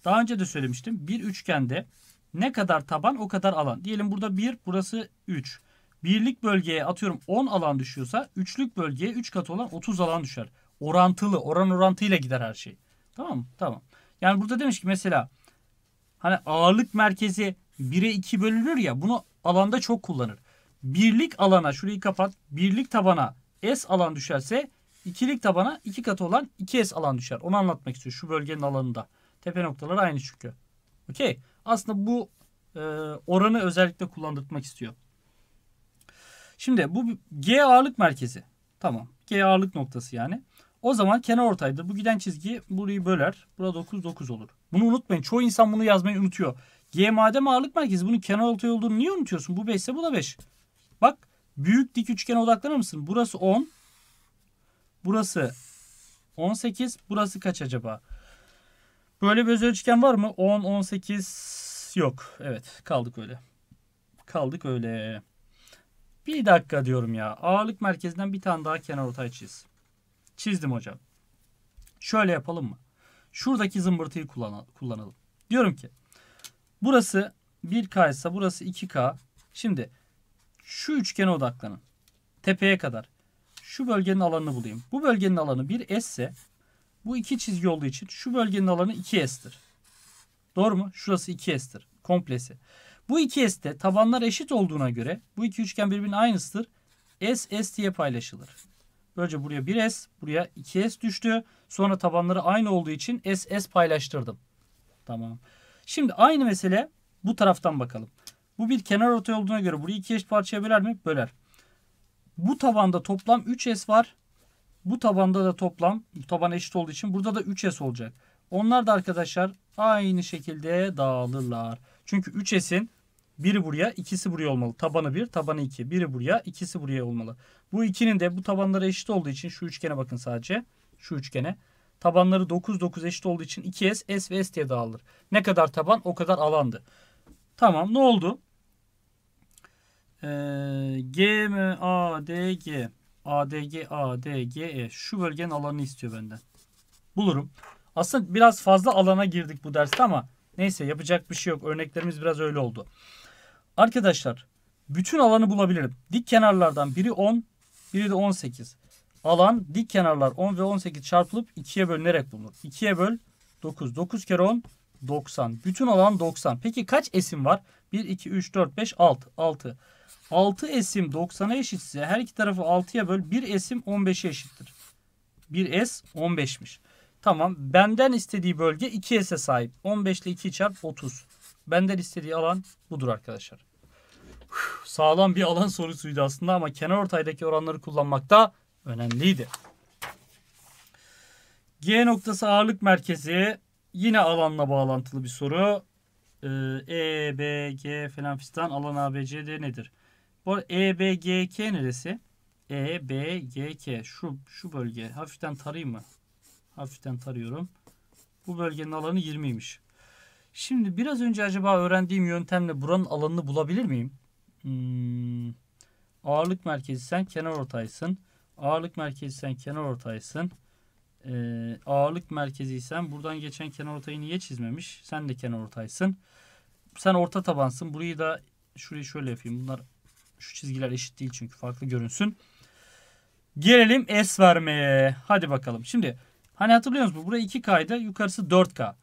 daha önce de söylemiştim. Bir üçgende ne kadar taban o kadar alan. Diyelim burada 1 burası 3. Birlik bölgeye atıyorum 10 alan düşüyorsa üçlük bölgeye 3 katı olan 30 alan düşer. Orantılı, oran orantıyla gider her şey. Tamam mı? Tamam. Yani burada demiş ki mesela hani ağırlık merkezi 1'e 2 bölünür ya bunu alanda çok kullanır. Birlik alana şurayı kapat. Birlik tabana S alan düşerse ikilik tabana 2 iki katı olan 2S alan düşer. Onu anlatmak istiyor şu bölgenin alanında. Tepe noktaları aynı çünkü. Okey. Aslında bu e, oranı özellikle kullandırmak istiyor. Şimdi bu G ağırlık merkezi. Tamam. G ağırlık noktası yani. O zaman kenar ortaydı. Bu giden çizgi burayı böler. Burada 9 9 olur. Bunu unutmayın. Çoğu insan bunu yazmayı unutuyor. G madem ağırlık merkezi bunun kenar ortay olduğunu niye unutuyorsun? Bu 5 ise bu da 5. Bak büyük dik üçgene odaklanır mısın? Burası 10. Burası 18. Burası kaç acaba? Böyle bir özel üçgen var mı? 10, 18 yok. Evet kaldık öyle. Kaldık öyle. Bir dakika diyorum ya. Ağırlık merkezinden bir tane daha kenar ortay çiz. Çizdim hocam. Şöyle yapalım mı? Şuradaki zımbırtıyı kullanalım. Diyorum ki burası 1K ise burası 2K. Şimdi şu üçgene odaklanın. Tepeye kadar. Şu bölgenin alanını bulayım. Bu bölgenin alanı 1S ise bu iki çizgi olduğu için şu bölgenin alanı 2S'tir. Doğru mu? Şurası 2S'tir. Komplesi. Bu iki S'te tabanlar eşit olduğuna göre bu iki üçgen birbirinin aynısıdır. S S diye paylaşılır. Böylece buraya 1S, buraya 2S düştü. Sonra tabanları aynı olduğu için S S paylaştırdım. Tamam. Şimdi aynı mesele bu taraftan bakalım. Bu bir kenar ortay olduğuna göre burayı iki eşit parçaya böler mi? Böler. Bu tabanda toplam 3S var. Bu tabanda da toplam taban eşit olduğu için burada da 3S olacak. Onlar da arkadaşlar aynı şekilde dağılırlar. Çünkü 3S'in biri buraya, ikisi buraya olmalı. Tabanı 1, tabanı 2. Biri buraya, ikisi buraya olmalı. Bu ikinin de bu tabanları eşit olduğu için şu üçgene bakın sadece. Şu üçgene. Tabanları 9, 9 eşit olduğu için 2S, S ve S diye dağılır. Ne kadar taban o kadar alandı. Tamam ne oldu? Ee, G, M, A, D, G. A, D, G, A, D, G, E. Şu bölgenin alanını istiyor benden. Bulurum. Aslında biraz fazla alana girdik bu derste ama neyse yapacak bir şey yok. Örneklerimiz biraz öyle oldu. Arkadaşlar bütün alanı bulabilirim. Dik kenarlardan biri 10, biri de 18. Alan dik kenarlar 10 ve 18 çarpılıp 2'ye bölünerek bulunur. 2'ye böl 9. 9 kere 10 90. Bütün alan 90. Peki kaç esim var? 1, 2, 3, 4, 5, 6. 6. 6 esim 90'a eşitse her iki tarafı 6'ya böl. 1 esim 15'e eşittir. 1 S 15'miş. Tamam. Benden istediği bölge 2 S'e sahip. 15 ile 2 çarp 30. Benden istediği alan budur arkadaşlar sağlam bir alan sorusuydu aslında ama kenar ortaydaki oranları kullanmak da önemliydi. G noktası ağırlık merkezi yine alanla bağlantılı bir soru. Ee, e, B, G falan fistan alan A, B, C, D nedir? Bu arada E, B, G, K neresi? E, B, G, K. Şu, şu bölge. Hafiften tarayayım mı? Hafiften tarıyorum. Bu bölgenin alanı 20'ymiş. Şimdi biraz önce acaba öğrendiğim yöntemle buranın alanını bulabilir miyim? Hmm. Ağırlık merkezi sen kenar ortaysın. Ağırlık merkezi sen kenar ortaysın. Ee, ağırlık merkeziysen buradan geçen kenar ortayı niye çizmemiş? Sen de kenar ortaysın. Sen orta tabansın. Burayı da şurayı şöyle yapayım. Bunlar şu çizgiler eşit değil çünkü farklı görünsün. Gelelim S vermeye. Hadi bakalım. Şimdi hani hatırlıyor musunuz? Burası 2K'ydı. Yukarısı 4K.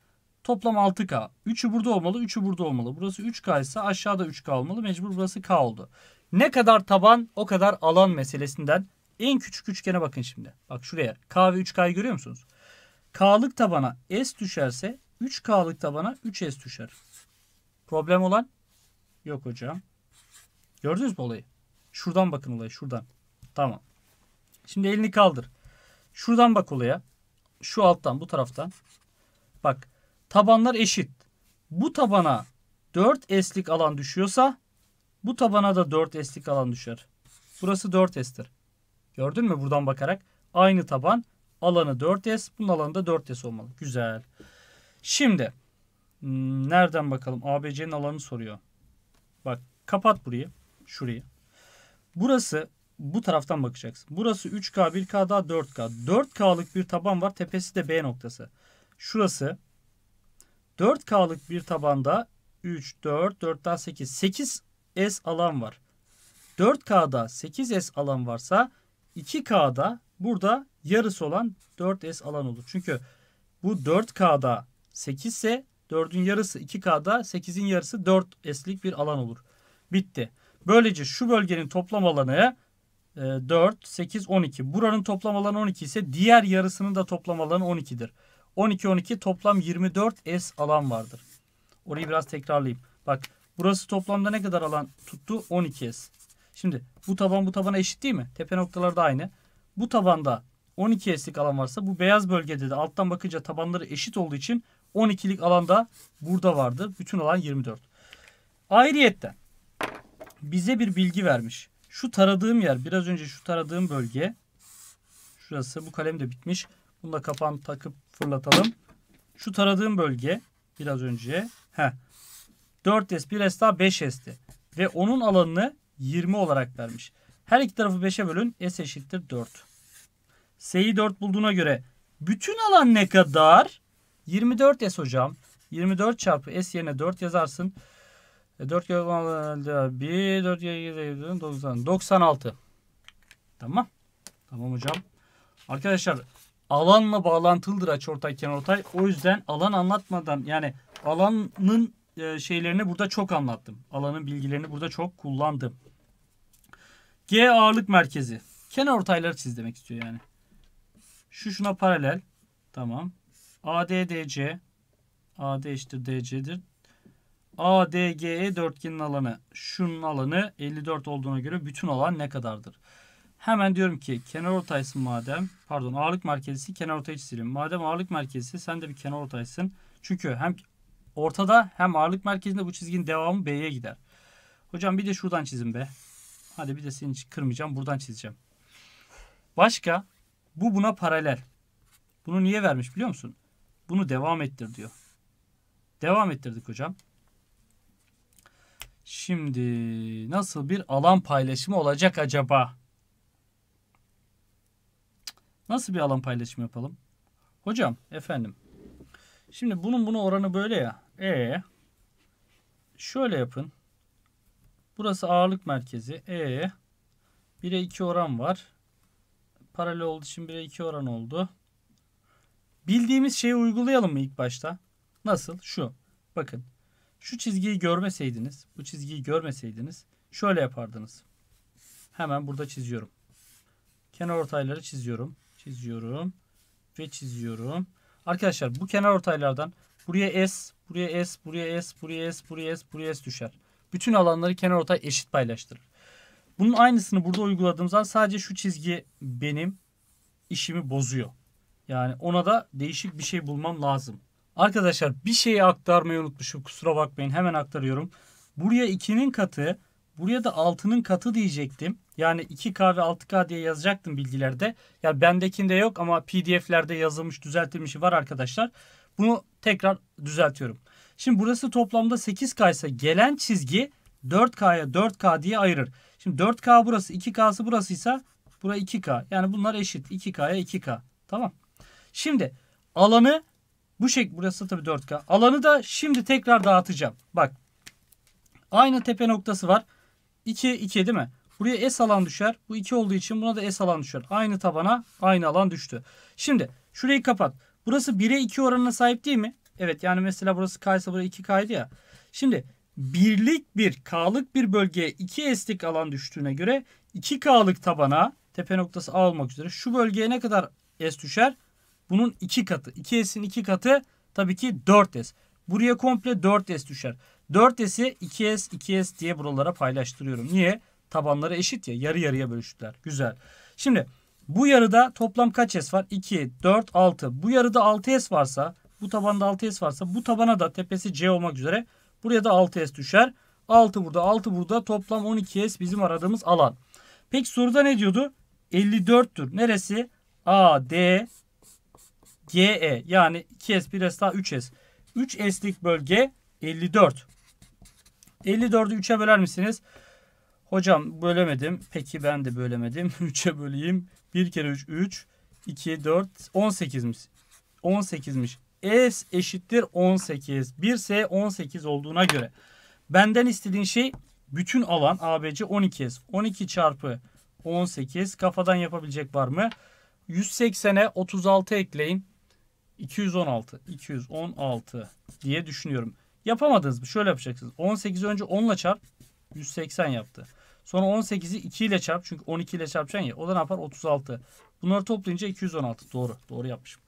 Toplam 6K. 3'ü burada olmalı, 3'ü burada olmalı. Burası 3K ise aşağıda 3K olmalı. Mecbur burası K oldu. Ne kadar taban o kadar alan meselesinden en küçük üçgene bakın şimdi. Bak şuraya K ve 3K'yı görüyor musunuz? K'lık tabana S düşerse 3K'lık tabana 3S düşer. Problem olan yok hocam. Gördünüz mü olayı? Şuradan bakın olayı şuradan. Tamam. Şimdi elini kaldır. Şuradan bak olaya. Şu alttan bu taraftan. Bak tabanlar eşit. Bu tabana 4S'lik alan düşüyorsa bu tabana da 4S'lik alan düşer. Burası 4S'tir. Gördün mü buradan bakarak? Aynı taban alanı 4S bunun alanı da 4S olmalı. Güzel. Şimdi hmm, nereden bakalım? ABC'nin alanı soruyor. Bak kapat burayı. Şurayı. Burası bu taraftan bakacaksın. Burası 3K, 1K daha 4K. 4K'lık bir taban var. Tepesi de B noktası. Şurası 4K'lık bir tabanda 3, 4, 4'ten 8, 8 S alan var. 4K'da 8 S alan varsa 2K'da burada yarısı olan 4S alan olur. Çünkü bu 4K'da 8 ise 4'ün yarısı 2K'da 8'in yarısı 4S'lik bir alan olur. Bitti. Böylece şu bölgenin toplam alanı 4, 8, 12. Buranın toplam alanı 12 ise diğer yarısının da toplam alanı 12'dir. 12 12 toplam 24 S alan vardır. Orayı biraz tekrarlayayım. Bak burası toplamda ne kadar alan tuttu? 12 S. Şimdi bu taban bu tabana eşit değil mi? Tepe noktaları da aynı. Bu tabanda 12 S'lik alan varsa bu beyaz bölgede de alttan bakınca tabanları eşit olduğu için 12'lik alanda burada vardır. Bütün alan 24. Ayrıyetten bize bir bilgi vermiş. Şu taradığım yer biraz önce şu taradığım bölge şurası bu kalem de bitmiş. Bunu da kapan takıp fırlatalım. Şu taradığım bölge biraz önce. Heh. 4S 1S daha 5S'ti. Ve onun alanını 20 olarak vermiş. Her iki tarafı 5'e bölün. S eşittir 4. S'yi 4 bulduğuna göre bütün alan ne kadar? 24 S hocam. 24 çarpı S yerine 4 yazarsın. 4 kere 1 4 kere 96. Tamam. Tamam hocam. Arkadaşlar alanla bağlantılıdır açıortay kenarortay. O yüzden alan anlatmadan yani alanın e, şeylerini burada çok anlattım. Alanın bilgilerini burada çok kullandım. G ağırlık merkezi. Kenar ortayları çiz demek istiyor yani. Şu şuna paralel. Tamam. ADDC AD eşittir DC'dir. ADGE dörtgenin alanı şunun alanı 54 olduğuna göre bütün alan ne kadardır? Hemen diyorum ki kenar ortaysın madem pardon ağırlık merkezi kenar ortaya çizelim. Madem ağırlık merkezi, sen de bir kenar ortaysın. Çünkü hem ortada hem ağırlık merkezinde bu çizginin devamı B'ye gider. Hocam bir de şuradan çizin be. Hadi bir de seni kırmayacağım. Buradan çizeceğim. Başka bu buna paralel. Bunu niye vermiş biliyor musun? Bunu devam ettir diyor. Devam ettirdik hocam. Şimdi nasıl bir alan paylaşımı olacak acaba? Nasıl bir alan paylaşımı yapalım? Hocam efendim. Şimdi bunun buna oranı böyle ya. E şöyle yapın. Burası ağırlık merkezi. E 1'e 2 oran var. Paralel olduğu için 1'e 2 oran oldu. Bildiğimiz şeyi uygulayalım mı ilk başta? Nasıl? Şu. Bakın. Şu çizgiyi görmeseydiniz, bu çizgiyi görmeseydiniz şöyle yapardınız. Hemen burada çiziyorum. Kenar ortayları çiziyorum çiziyorum ve çiziyorum. Arkadaşlar bu kenar ortaylardan buraya S, buraya S, buraya S, buraya S, buraya S, buraya S düşer. Bütün alanları kenar ortay eşit paylaştırır. Bunun aynısını burada uyguladığımız zaman sadece şu çizgi benim işimi bozuyor. Yani ona da değişik bir şey bulmam lazım. Arkadaşlar bir şeyi aktarmayı unutmuşum kusura bakmayın hemen aktarıyorum. Buraya 2'nin katı Buraya da altının katı diyecektim. Yani 2K ve 6K diye yazacaktım bilgilerde. Ya Yani bendekinde yok ama PDF'lerde yazılmış düzeltilmişi var arkadaşlar. Bunu tekrar düzeltiyorum. Şimdi burası toplamda 8K ise gelen çizgi 4K'ya 4K diye ayırır. Şimdi 4K burası 2K'sı burasıysa bura 2K. Yani bunlar eşit 2K'ya 2K. Tamam. Şimdi alanı bu şek burası tabii 4K. Alanı da şimdi tekrar dağıtacağım. Bak aynı tepe noktası var. 2, 2 değil mi? Buraya S alan düşer. Bu 2 olduğu için buna da S alan düşer. Aynı tabana aynı alan düştü. Şimdi şurayı kapat. Burası 1'e 2 oranına sahip değil mi? Evet yani mesela burası K ise burası 2K'ydı ya. Şimdi birlik bir K'lık bir bölgeye 2S'lik alan düştüğüne göre 2K'lık tabana tepe noktası A olmak üzere şu bölgeye ne kadar S düşer? Bunun 2 katı. 2S'in 2 katı tabii ki 4S. Buraya komple 4S düşer. 4S'i 2S 2S diye buralara paylaştırıyorum. Niye? Tabanları eşit ya yarı yarıya bölüştüler. Güzel. Şimdi bu yarıda toplam kaç S var? 2, 4, 6. Bu yarıda 6S varsa bu tabanda 6S varsa bu tabana da tepesi C olmak üzere buraya da 6S düşer. 6 burada 6 burada toplam 12S bizim aradığımız alan. Peki soruda ne diyordu? 54'tür. Neresi? A, D, G, E. Yani 2S, 1S daha 3S. 3S'lik bölge 54. 54'ü 3'e böler misiniz? Hocam bölemedim. Peki ben de bölemedim. 3'e [LAUGHS] böleyim. 1 kere 3 3. 2 4 18'miş. 18'miş. S eşittir 18. 1S 18 olduğuna göre. Benden istediğin şey bütün alan ABC 12S. 12 çarpı 18. Kafadan yapabilecek var mı? 180'e 36 ekleyin. 216. 216 diye düşünüyorum. Yapamadınız mı? Şöyle yapacaksınız. 18 önce 10 ile çarp 180 yaptı. Sonra 18'i 2 ile çarp. Çünkü 12 ile çarpacaksın ya. O da ne yapar? 36. Bunları toplayınca 216. Doğru. Doğru yapmışım.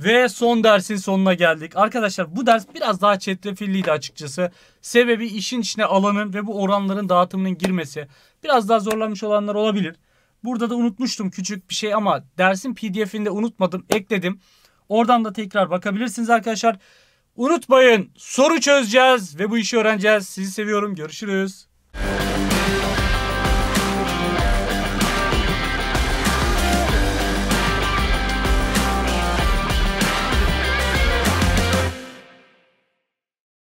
Ve son dersin sonuna geldik. Arkadaşlar bu ders biraz daha çetrefilliydi açıkçası. Sebebi işin içine alanın ve bu oranların dağıtımının girmesi. Biraz daha zorlanmış olanlar olabilir. Burada da unutmuştum küçük bir şey ama dersin PDF'inde unutmadım. Ekledim. Oradan da tekrar bakabilirsiniz arkadaşlar. Unutmayın soru çözeceğiz ve bu işi öğreneceğiz. Sizi seviyorum. Görüşürüz.